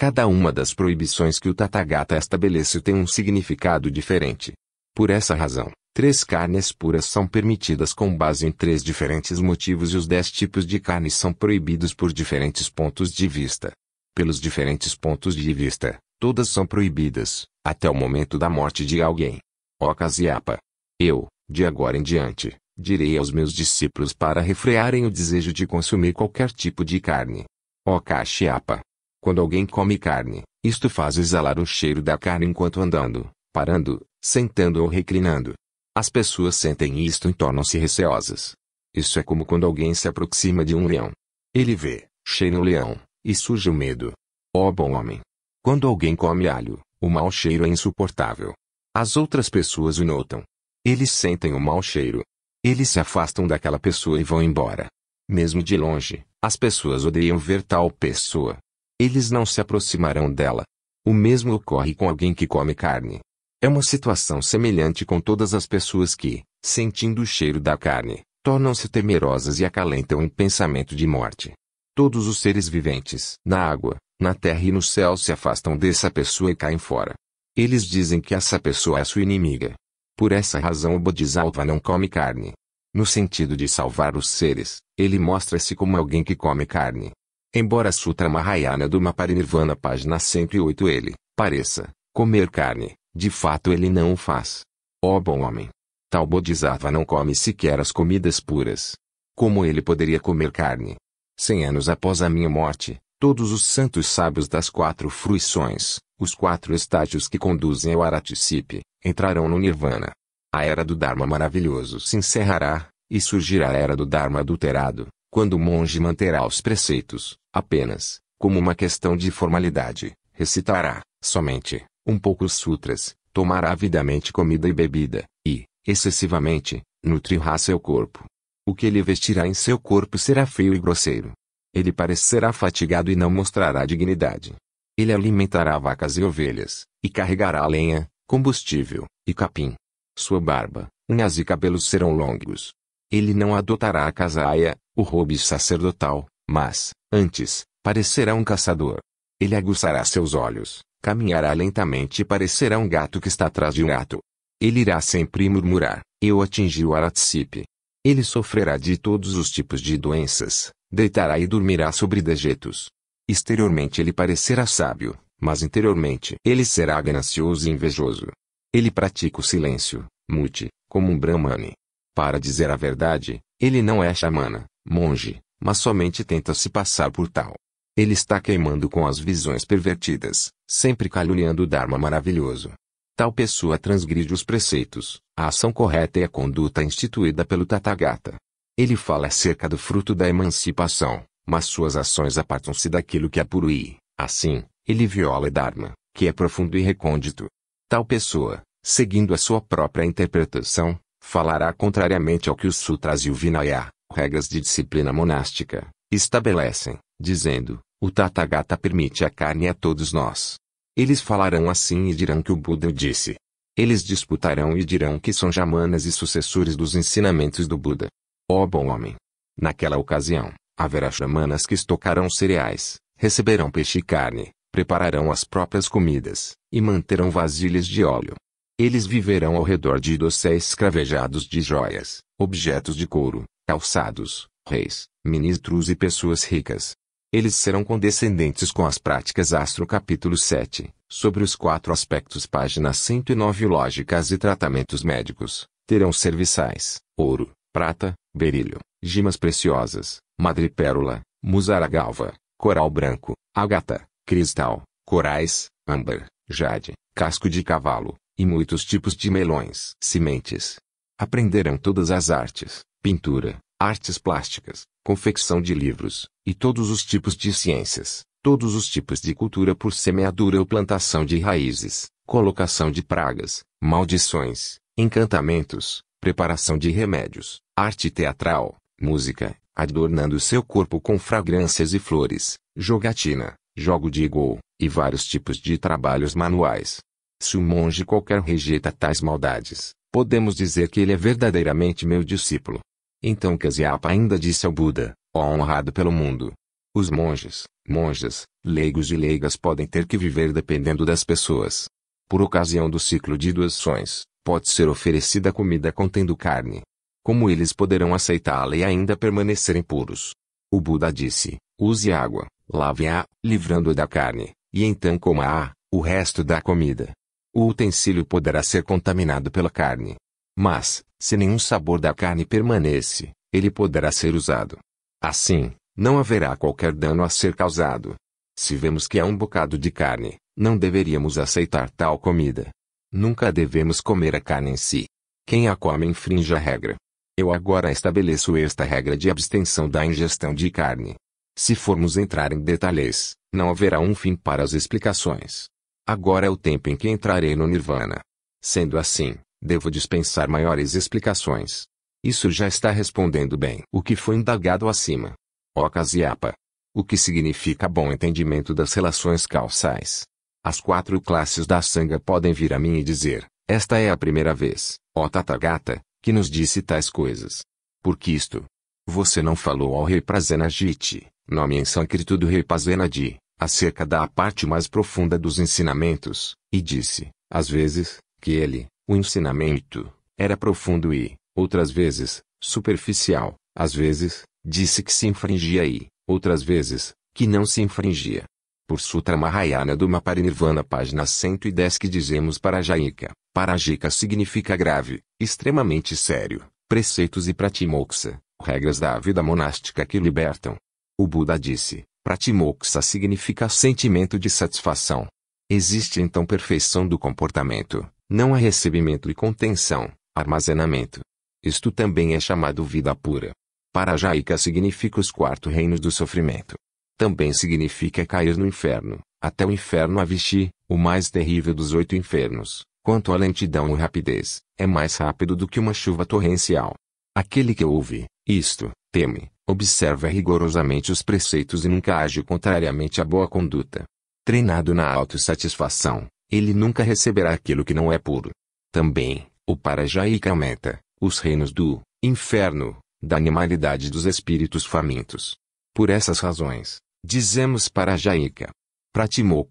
Cada uma das proibições que o Tathagata estabelece tem um significado diferente. Por essa razão, três carnes puras são permitidas com base em três diferentes motivos e os dez tipos de carne são proibidos por diferentes pontos de vista. Pelos diferentes pontos de vista, todas são proibidas, até o momento da morte de alguém. Ocasiapa. Eu, de agora em diante, direi aos meus discípulos para refrearem o desejo de consumir qualquer tipo de carne. Okashiapa. Quando alguém come carne, isto faz exalar o cheiro da carne enquanto andando, parando, sentando ou reclinando. As pessoas sentem isto e tornam-se receosas. Isso é como quando alguém se aproxima de um leão. Ele vê, cheira o leão, e surge o medo. Ó oh, bom homem! Quando alguém come alho, o mau cheiro é insuportável. As outras pessoas o notam. Eles sentem o mau cheiro. Eles se afastam daquela pessoa e vão embora. Mesmo de longe, as pessoas odeiam ver tal pessoa, eles não se aproximarão dela. O mesmo ocorre com alguém que come carne. É uma situação semelhante com todas as pessoas que, sentindo o cheiro da carne, tornam-se temerosas e acalentam em pensamento de morte. Todos os seres viventes, na água, na terra e no céu, se afastam dessa pessoa e caem fora. Eles dizem que essa pessoa é sua inimiga. Por essa razão, o Bodhisattva não come carne. No sentido de salvar os seres, ele mostra-se como alguém que come carne. Embora Sutra Mahayana do Maparinirvana página 108 ele, pareça, comer carne, de fato ele não o faz. Ó oh bom homem! Tal Bodhisattva não come sequer as comidas puras. Como ele poderia comer carne? Cem anos após a minha morte, todos os santos sábios das quatro fruições, os quatro estágios que conduzem ao Araticipe, entrarão no Nirvana. A era do Dharma maravilhoso se encerrará, e surgirá a era do Dharma adulterado, quando o monge manterá os preceitos, apenas, como uma questão de formalidade, recitará, somente, um pouco os sutras, tomará avidamente comida e bebida, e, excessivamente, nutrirá seu corpo. O que ele vestirá em seu corpo será feio e grosseiro. Ele parecerá fatigado e não mostrará dignidade. Ele alimentará vacas e ovelhas, e carregará lenha, combustível, e capim. Sua barba, unhas e cabelos serão longos. Ele não adotará a casaia, o robe sacerdotal, mas, antes, parecerá um caçador. Ele aguçará seus olhos, caminhará lentamente e parecerá um gato que está atrás de um gato. Ele irá sempre murmurar, eu atingi o aratsip. Ele sofrerá de todos os tipos de doenças, deitará e dormirá sobre dejetos. Exteriormente ele parecerá sábio, mas interiormente ele será ganancioso e invejoso. Ele pratica o silêncio, mute, como um brahmane. Para dizer a verdade, ele não é xamana, monge, mas somente tenta se passar por tal. Ele está queimando com as visões pervertidas, sempre caluniando o Dharma maravilhoso. Tal pessoa transgride os preceitos, a ação correta e a conduta instituída pelo Tathagata. Ele fala acerca do fruto da emancipação, mas suas ações apartam-se daquilo que é puro e, assim, ele viola o Dharma, que é profundo e recôndito. Tal pessoa, seguindo a sua própria interpretação, falará contrariamente ao que os sutras e o Vinaya, regras de disciplina monástica, estabelecem, dizendo: o Tathagata permite a carne a todos nós. Eles falarão assim e dirão que o Buda disse. Eles disputarão e dirão que são jamanas e sucessores dos ensinamentos do Buda. Ó oh bom homem! Naquela ocasião, haverá jamanas que estocarão cereais, receberão peixe e carne, prepararão as próprias comidas, e manterão vasilhas de óleo. Eles viverão ao redor de dosséis escravejados de joias, objetos de couro, calçados, reis, ministros e pessoas ricas. Eles serão condescendentes com as práticas Astro capítulo 7, sobre os quatro aspectos página 109 Lógicas e tratamentos médicos, terão serviçais, ouro, prata, berílio, gemas preciosas, madrepérola, musaragalva, coral branco, ágata, cristal, corais, âmbar, jade, casco de cavalo, e muitos tipos de melões, sementes. Aprenderão todas as artes, pintura, artes plásticas, confecção de livros, e todos os tipos de ciências, todos os tipos de cultura por semeadura ou plantação de raízes, colocação de pragas, maldições, encantamentos, preparação de remédios, arte teatral, música, adornando seu corpo com fragrâncias e flores, jogatina, jogo de gol, e vários tipos de trabalhos manuais. Se um monge qualquer rejeita tais maldades, podemos dizer que ele é verdadeiramente meu discípulo. Então Kasyapa ainda disse ao Buda, ó honrado pelo mundo. Os monges, monjas, leigos e leigas podem ter que viver dependendo das pessoas. Por ocasião do ciclo de doações, pode ser oferecida comida contendo carne. Como eles poderão aceitá-la e ainda permanecerem puros? O Buda disse, use água, lave-a, livrando-a da carne, e então coma-a, o resto da comida. O utensílio poderá ser contaminado pela carne, mas, se nenhum sabor da carne permanece, ele poderá ser usado. Assim, não haverá qualquer dano a ser causado. Se vemos que é um bocado de carne, não deveríamos aceitar tal comida. Nunca devemos comer a carne em si. Quem a come infringe a regra. Eu agora estabeleço esta regra de abstenção da ingestão de carne. Se formos entrar em detalhes, não haverá um fim para as explicações. Agora é o tempo em que entrarei no Nirvana. Sendo assim, Devo dispensar maiores explicações. Isso já está respondendo bem o que foi indagado acima. Ocasiapa. O que significa bom entendimento das relações calçais. As quatro classes da sanga podem vir a mim e dizer, esta é a primeira vez, ó Tathagata, que nos disse tais coisas. Por que isto? Você não falou ao rei Prazenajiti, nome em sânscrito do rei Pasenadi, acerca da parte mais profunda dos ensinamentos, e disse, às vezes, que ele, ensinamento era profundo e, outras vezes, superficial. Às vezes, disse que se infringia e, outras vezes, que não se infringia. Por Sutra Mahayana do Maparinirvana, página 110, que dizemos Parajaika. Parajaika significa grave, extremamente sério, preceitos e pratimoksa, regras da vida monástica que libertam. O Buda disse: pratimoksa significa sentimento de satisfação. Existe então perfeição do comportamento, não há recebimento e contenção, armazenamento. Isto também é chamado vida pura. Para Jaika significa os quatro reinos do sofrimento. Também significa cair no inferno, até o inferno Avishi, o mais terrível dos oito infernos, quanto à lentidão e rapidez, é mais rápido do que uma chuva torrencial. Aquele que ouve, isto, teme, observa rigorosamente os preceitos e nunca age contrariamente à boa conduta. Treinado na autossatisfação, ele nunca receberá aquilo que não é puro. Também, o Parajá e Kameta, os reinos do inferno, da animalidade dos espíritos famintos. Por essas razões, dizemos Parajaíca.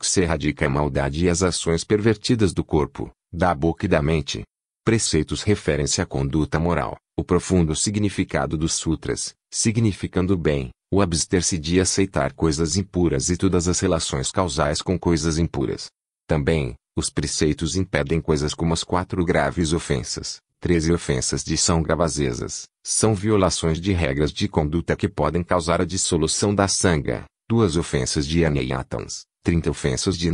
se erradica a maldade e as ações pervertidas do corpo, da boca e da mente. Preceitos referem-se à conduta moral, o profundo significado dos sutras, significando bem, o abster-se de aceitar coisas impuras e todas as relações causais com coisas impuras. Também, os preceitos impedem coisas como as quatro graves ofensas, treze ofensas de são gravazesas, são violações de regras de conduta que podem causar a dissolução da sanga, duas ofensas de aneiatans, trinta ofensas de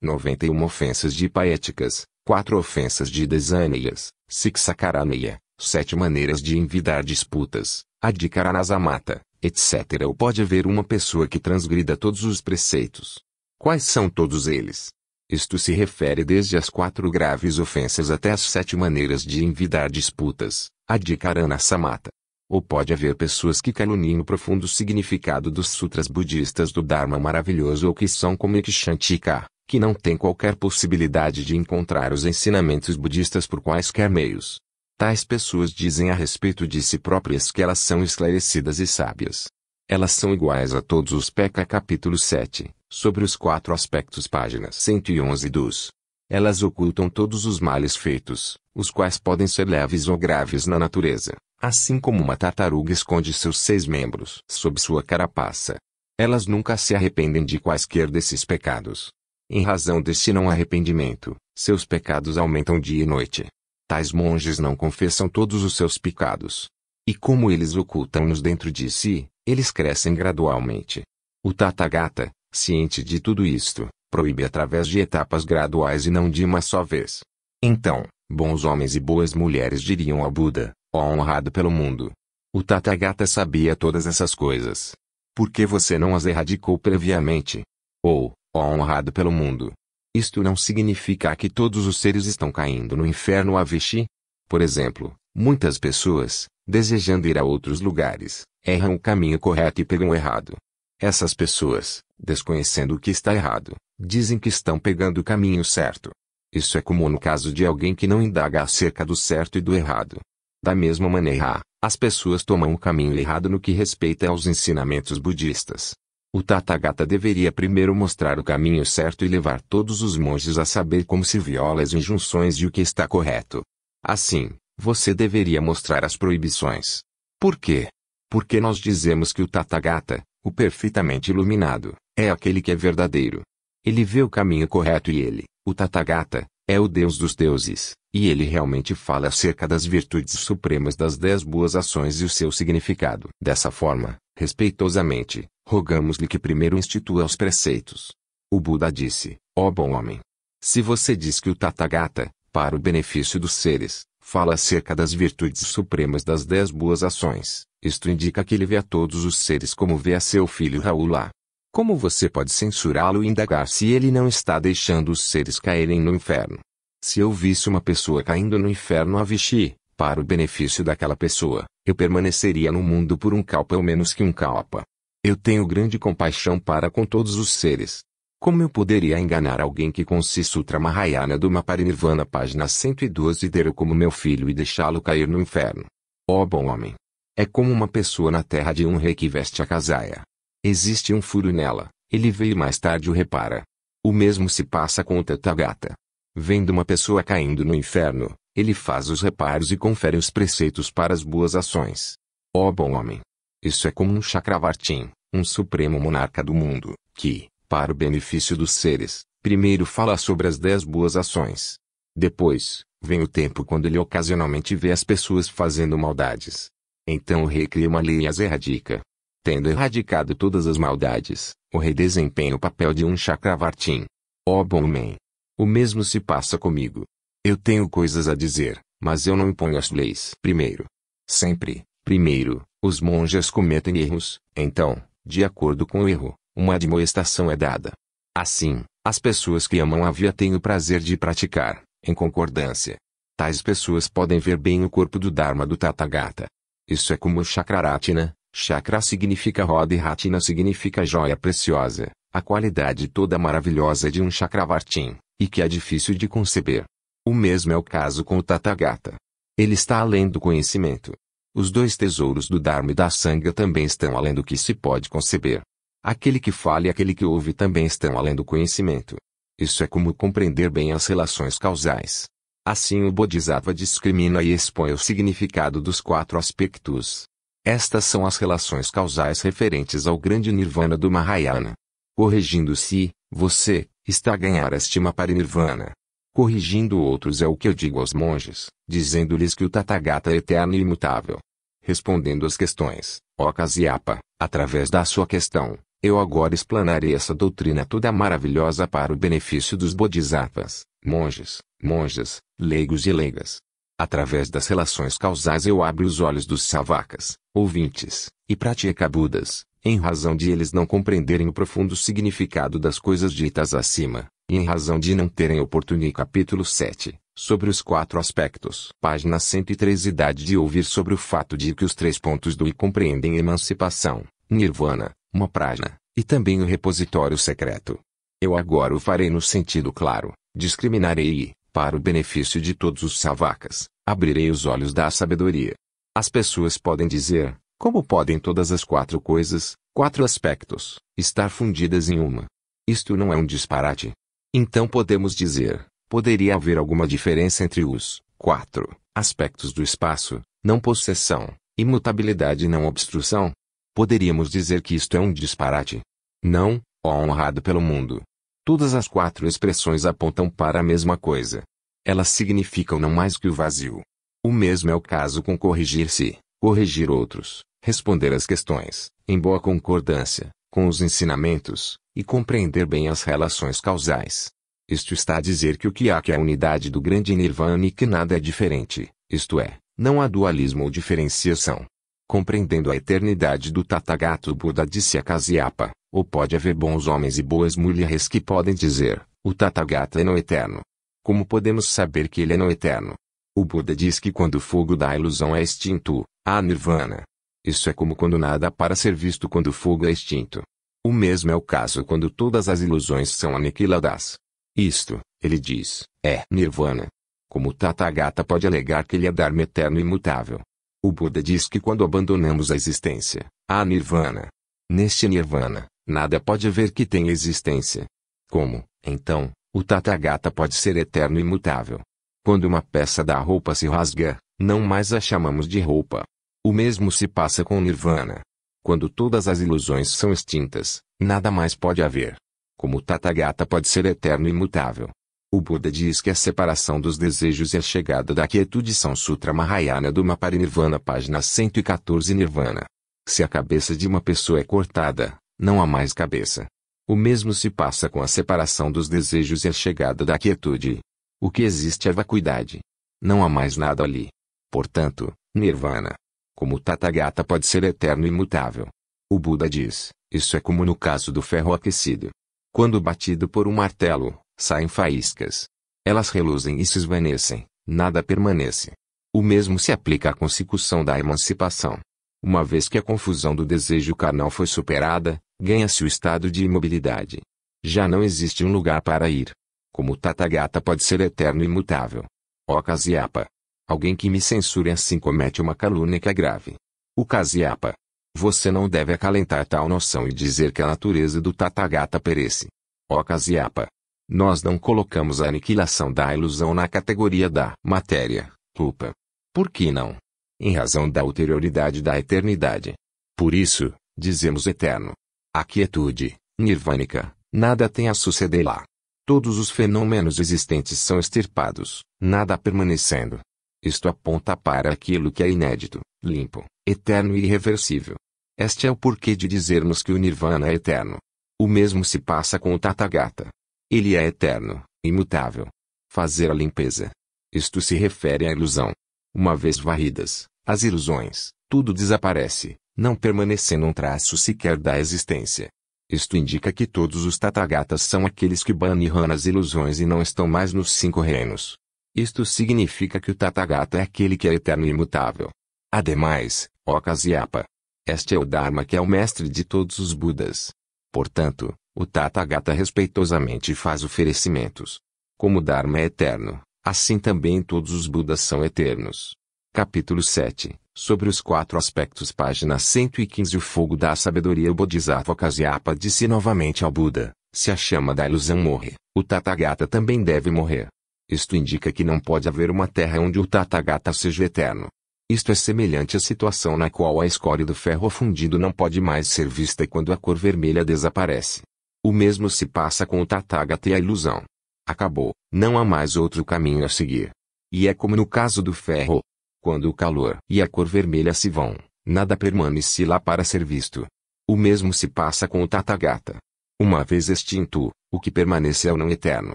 noventa e uma ofensas de paéticas, quatro ofensas de desânias, siksakaraneia, sete maneiras de envidar disputas, adikaranazamata, etc. Ou pode haver uma pessoa que transgrida todos os preceitos, Quais são todos eles? Isto se refere desde as quatro graves ofensas até as sete maneiras de envidar disputas, a de Karana Samata. Ou pode haver pessoas que caluniam o profundo significado dos sutras budistas do Dharma maravilhoso ou que são como Ikshantika, que não têm qualquer possibilidade de encontrar os ensinamentos budistas por quaisquer meios. Tais pessoas dizem a respeito de si próprias que elas são esclarecidas e sábias. Elas são iguais a todos os Pekka capítulo 7, sobre os quatro aspectos página 111 dos. Elas ocultam todos os males feitos, os quais podem ser leves ou graves na natureza, assim como uma tartaruga esconde seus seis membros sob sua carapaça. Elas nunca se arrependem de quaisquer desses pecados. Em razão desse não arrependimento, seus pecados aumentam dia e noite. Tais monges não confessam todos os seus pecados. E como eles ocultam-nos dentro de si, eles crescem gradualmente. O Tathagata, ciente de tudo isto, proíbe através de etapas graduais e não de uma só vez. Então, bons homens e boas mulheres diriam a Buda, ó honrado pelo mundo. O Tathagata sabia todas essas coisas. Por que você não as erradicou previamente? Ou, ó honrado pelo mundo, isto não significa que todos os seres estão caindo no inferno Avicii? Por exemplo, muitas pessoas, desejando ir a outros lugares, erram o caminho correto e pegam errado. Essas pessoas, desconhecendo o que está errado, dizem que estão pegando o caminho certo. Isso é comum no caso de alguém que não indaga acerca do certo e do errado. Da mesma maneira, as pessoas tomam o caminho errado no que respeita aos ensinamentos budistas. O Tathagata deveria primeiro mostrar o caminho certo e levar todos os monges a saber como se viola as injunções e o que está correto. Assim, você deveria mostrar as proibições. Por quê? Porque nós dizemos que o Tathagata, o perfeitamente iluminado, é aquele que é verdadeiro. Ele vê o caminho correto e ele, o Tathagata, é o Deus dos deuses, e ele realmente fala acerca das virtudes supremas das dez boas ações e o seu significado. Dessa forma, respeitosamente, rogamos-lhe que primeiro institua os preceitos. O Buda disse, ó oh bom homem, se você diz que o Tathagata, para o benefício dos seres, fala acerca das virtudes supremas das dez boas ações, isto indica que ele vê a todos os seres como vê a seu filho lá. Como você pode censurá-lo e indagar se ele não está deixando os seres caírem no inferno? Se eu visse uma pessoa caindo no inferno a Vichy, para o benefício daquela pessoa, eu permaneceria no mundo por um calpa ou menos que um calpa. Eu tenho grande compaixão para com todos os seres. Como eu poderia enganar alguém que consiste Sutra Mahayana do Maparinirvana página 112 dele como meu filho e deixá-lo cair no inferno? Ó oh, bom homem! É como uma pessoa na terra de um rei que veste a casaia, Existe um furo nela, ele veio e mais tarde o repara. O mesmo se passa com o Tathagata. Vendo uma pessoa caindo no inferno, ele faz os reparos e confere os preceitos para as boas ações. Ó oh bom homem! Isso é como um Chakravartin, um supremo monarca do mundo, que, para o benefício dos seres, primeiro fala sobre as dez boas ações. Depois, vem o tempo quando ele ocasionalmente vê as pessoas fazendo maldades. Então o rei cria uma lei e as erradica. Tendo erradicado todas as maldades, o rei desempenha o papel de um chakravartin. Ó oh, bom homem! O mesmo se passa comigo. Eu tenho coisas a dizer, mas eu não imponho as leis. Primeiro. Sempre, primeiro, os monges cometem erros, então, de acordo com o erro, uma admoestação é dada. Assim, as pessoas que amam a via têm o prazer de praticar, em concordância. Tais pessoas podem ver bem o corpo do Dharma do Tathagata. Isso é como o Chakraratina, né? Chakra significa roda e Ratina significa joia preciosa, a qualidade toda maravilhosa de um Chakravartin, e que é difícil de conceber. O mesmo é o caso com o Tathagata. Ele está além do conhecimento. Os dois tesouros do Dharma e da Sangha também estão além do que se pode conceber. Aquele que fala e aquele que ouve também estão além do conhecimento. Isso é como compreender bem as relações causais. Assim o Bodhisattva discrimina e expõe o significado dos quatro aspectos, estas são as relações causais referentes ao grande nirvana do Mahayana. Corrigindo-se, você está a ganhar estima para nirvana. Corrigindo outros é o que eu digo aos monges, dizendo-lhes que o Tathagata é eterno e imutável. Respondendo às questões, ó Kasyapa, através da sua questão, eu agora explanarei essa doutrina toda maravilhosa para o benefício dos bodhisattvas, monges, monjas, leigos e leigas. Através das relações causais eu abro os olhos dos savacas, ouvintes, e pratiecabudas, em razão de eles não compreenderem o profundo significado das coisas ditas acima, e em razão de não terem oportunidade. Capítulo 7, sobre os quatro aspectos. Página 103 Idade de ouvir sobre o fato de que os três pontos do I compreendem emancipação, nirvana, uma prajna, e também o repositório secreto. Eu agora o farei no sentido claro, discriminarei para o benefício de todos os savacas, abrirei os olhos da sabedoria. As pessoas podem dizer, como podem todas as quatro coisas, quatro aspectos, estar fundidas em uma. Isto não é um disparate. Então podemos dizer, poderia haver alguma diferença entre os quatro aspectos do espaço, não possessão, imutabilidade e não obstrução? Poderíamos dizer que isto é um disparate. Não, ó honrado pelo mundo, Todas as quatro expressões apontam para a mesma coisa. Elas significam não mais que o vazio. O mesmo é o caso com corrigir-se, corrigir outros, responder às questões, em boa concordância, com os ensinamentos, e compreender bem as relações causais. Isto está a dizer que o que há que é a unidade do grande nirvana e que nada é diferente, isto é, não há dualismo ou diferenciação. Compreendendo a eternidade do Tathagata Buda disse a Kasyapa, ou pode haver bons homens e boas mulheres que podem dizer: o Tathagata é não eterno. Como podemos saber que ele é não eterno? O Buda diz que quando o fogo da ilusão é extinto, há nirvana. Isso é como quando nada para ser visto quando o fogo é extinto. O mesmo é o caso quando todas as ilusões são aniquiladas. Isto, ele diz, é nirvana. Como Tathagata pode alegar que ele é Dharma eterno e imutável. O Buda diz que quando abandonamos a existência, há nirvana. Neste nirvana, Nada pode haver que tenha existência. Como, então, o Tathagata pode ser eterno e imutável? Quando uma peça da roupa se rasga, não mais a chamamos de roupa. O mesmo se passa com o Nirvana. Quando todas as ilusões são extintas, nada mais pode haver. Como o Tathagata pode ser eterno e imutável. O Buda diz que a separação dos desejos e a chegada da quietude são Sutra Mahayana do Maparinirvana, página 114 Nirvana. Se a cabeça de uma pessoa é cortada, não há mais cabeça. O mesmo se passa com a separação dos desejos e a chegada da quietude. O que existe é vacuidade. Não há mais nada ali. Portanto, nirvana, como Tathagata pode ser eterno e imutável. O Buda diz, isso é como no caso do ferro aquecido. Quando batido por um martelo, saem faíscas. Elas reluzem e se esvanecem, nada permanece. O mesmo se aplica à consecução da emancipação. Uma vez que a confusão do desejo carnal foi superada, ganha-se o estado de imobilidade. Já não existe um lugar para ir. Como Tathagata pode ser eterno e imutável. Ó Kasiapa! Alguém que me censure assim comete uma calúnia que é grave. O Kasiapa! Você não deve acalentar tal noção e dizer que a natureza do Tathagata perece. Ó Kasiapa! Nós não colocamos a aniquilação da ilusão na categoria da matéria, culpa. Por que não? em razão da ulterioridade da eternidade. Por isso, dizemos eterno. A quietude, nirvânica, nada tem a suceder lá. Todos os fenômenos existentes são extirpados, nada permanecendo. Isto aponta para aquilo que é inédito, limpo, eterno e irreversível. Este é o porquê de dizermos que o Nirvana é eterno. O mesmo se passa com o Tathagata. Ele é eterno, imutável. Fazer a limpeza. Isto se refere à ilusão, uma vez varridas, as ilusões, tudo desaparece, não permanecendo um traço sequer da existência. Isto indica que todos os Tathagatas são aqueles que baniram as ilusões e não estão mais nos cinco reinos. Isto significa que o Tathagata é aquele que é eterno e imutável. Ademais, ó Kasyapa, este é o Dharma que é o mestre de todos os Budas. Portanto, o Tathagata respeitosamente faz oferecimentos. Como o Dharma é eterno, Assim também todos os Budas são eternos. Capítulo 7 Sobre os quatro aspectos, página 115 O fogo da sabedoria O Bodhisattva Kasyapa disse novamente ao Buda, se a chama da ilusão morre, o Tathagata também deve morrer. Isto indica que não pode haver uma terra onde o Tathagata seja eterno. Isto é semelhante à situação na qual a escória do ferro fundido não pode mais ser vista quando a cor vermelha desaparece. O mesmo se passa com o Tathagata e a ilusão. Acabou, não há mais outro caminho a seguir. E é como no caso do ferro. Quando o calor e a cor vermelha se vão, nada permanece lá para ser visto. O mesmo se passa com o Tathagata. Uma vez extinto, o que permanece é o não eterno.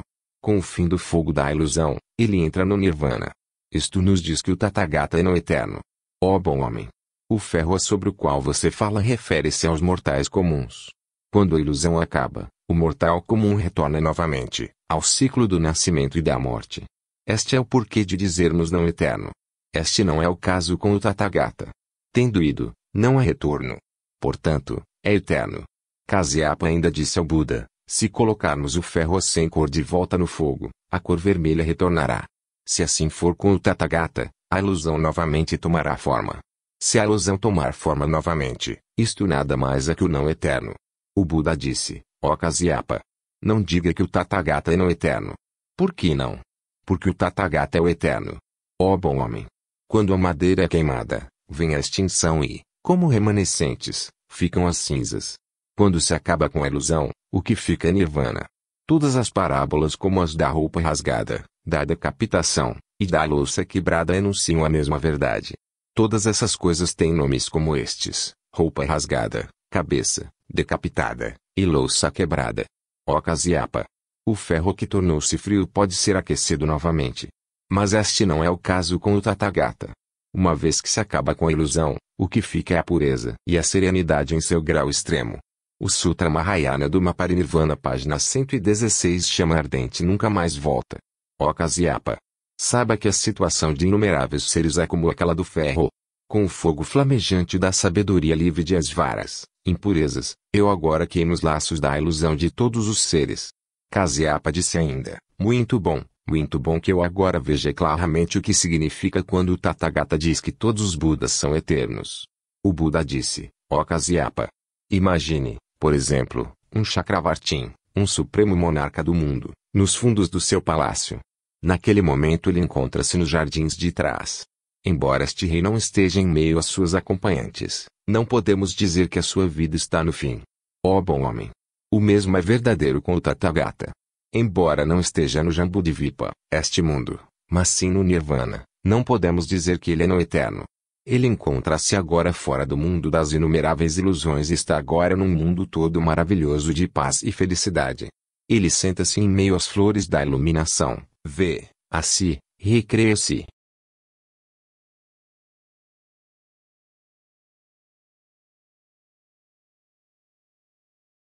Com o fim do fogo da ilusão, ele entra no nirvana. Isto nos diz que o Tathagata é não eterno. Ó oh bom homem! O ferro sobre o qual você fala refere-se aos mortais comuns. Quando a ilusão acaba, o mortal comum retorna novamente ao ciclo do nascimento e da morte. Este é o porquê de dizermos não eterno. Este não é o caso com o Tathagata. Tendo ido, não há retorno. Portanto, é eterno. Kasyapa ainda disse ao Buda, se colocarmos o ferro sem cor de volta no fogo, a cor vermelha retornará. Se assim for com o Tathagata, a ilusão novamente tomará forma. Se a ilusão tomar forma novamente, isto nada mais é que o não eterno. O Buda disse, ó Kasyapa, não diga que o Tathagata é não eterno. Por que não? Porque o Tathagata é o eterno. Ó bom homem! Quando a madeira é queimada, vem a extinção e, como remanescentes, ficam as cinzas. Quando se acaba com a ilusão, o que fica é nirvana. Todas as parábolas como as da roupa rasgada, da decapitação, e da louça quebrada enunciam a mesma verdade. Todas essas coisas têm nomes como estes: roupa rasgada, cabeça, decapitada, e louça quebrada. Ocasiapa. O ferro que tornou-se frio pode ser aquecido novamente. Mas este não é o caso com o Tathagata. Uma vez que se acaba com a ilusão, o que fica é a pureza e a serenidade em seu grau extremo. O Sutra Mahayana do Maparinirvana, página 116, chama ardente nunca mais volta. Okasyapa. Saiba que a situação de inumeráveis seres é como aquela do ferro, com o fogo flamejante da sabedoria livre de as varas impurezas, eu agora queimo os laços da ilusão de todos os seres. Caseapa disse ainda, muito bom, muito bom que eu agora veja claramente o que significa quando o Tathagata diz que todos os Budas são eternos. O Buda disse, ó Caseapa. Imagine, por exemplo, um Chakravartin, um supremo monarca do mundo, nos fundos do seu palácio. Naquele momento ele encontra-se nos jardins de trás, Embora este rei não esteja em meio às suas acompanhantes, não podemos dizer que a sua vida está no fim. Ó oh bom homem! O mesmo é verdadeiro com o Tathagata. Embora não esteja no jambudvipa, este mundo, mas sim no Nirvana, não podemos dizer que ele é não eterno. Ele encontra-se agora fora do mundo das inumeráveis ilusões e está agora num mundo todo maravilhoso de paz e felicidade. Ele senta-se em meio às flores da iluminação, vê, a si, recreia-se,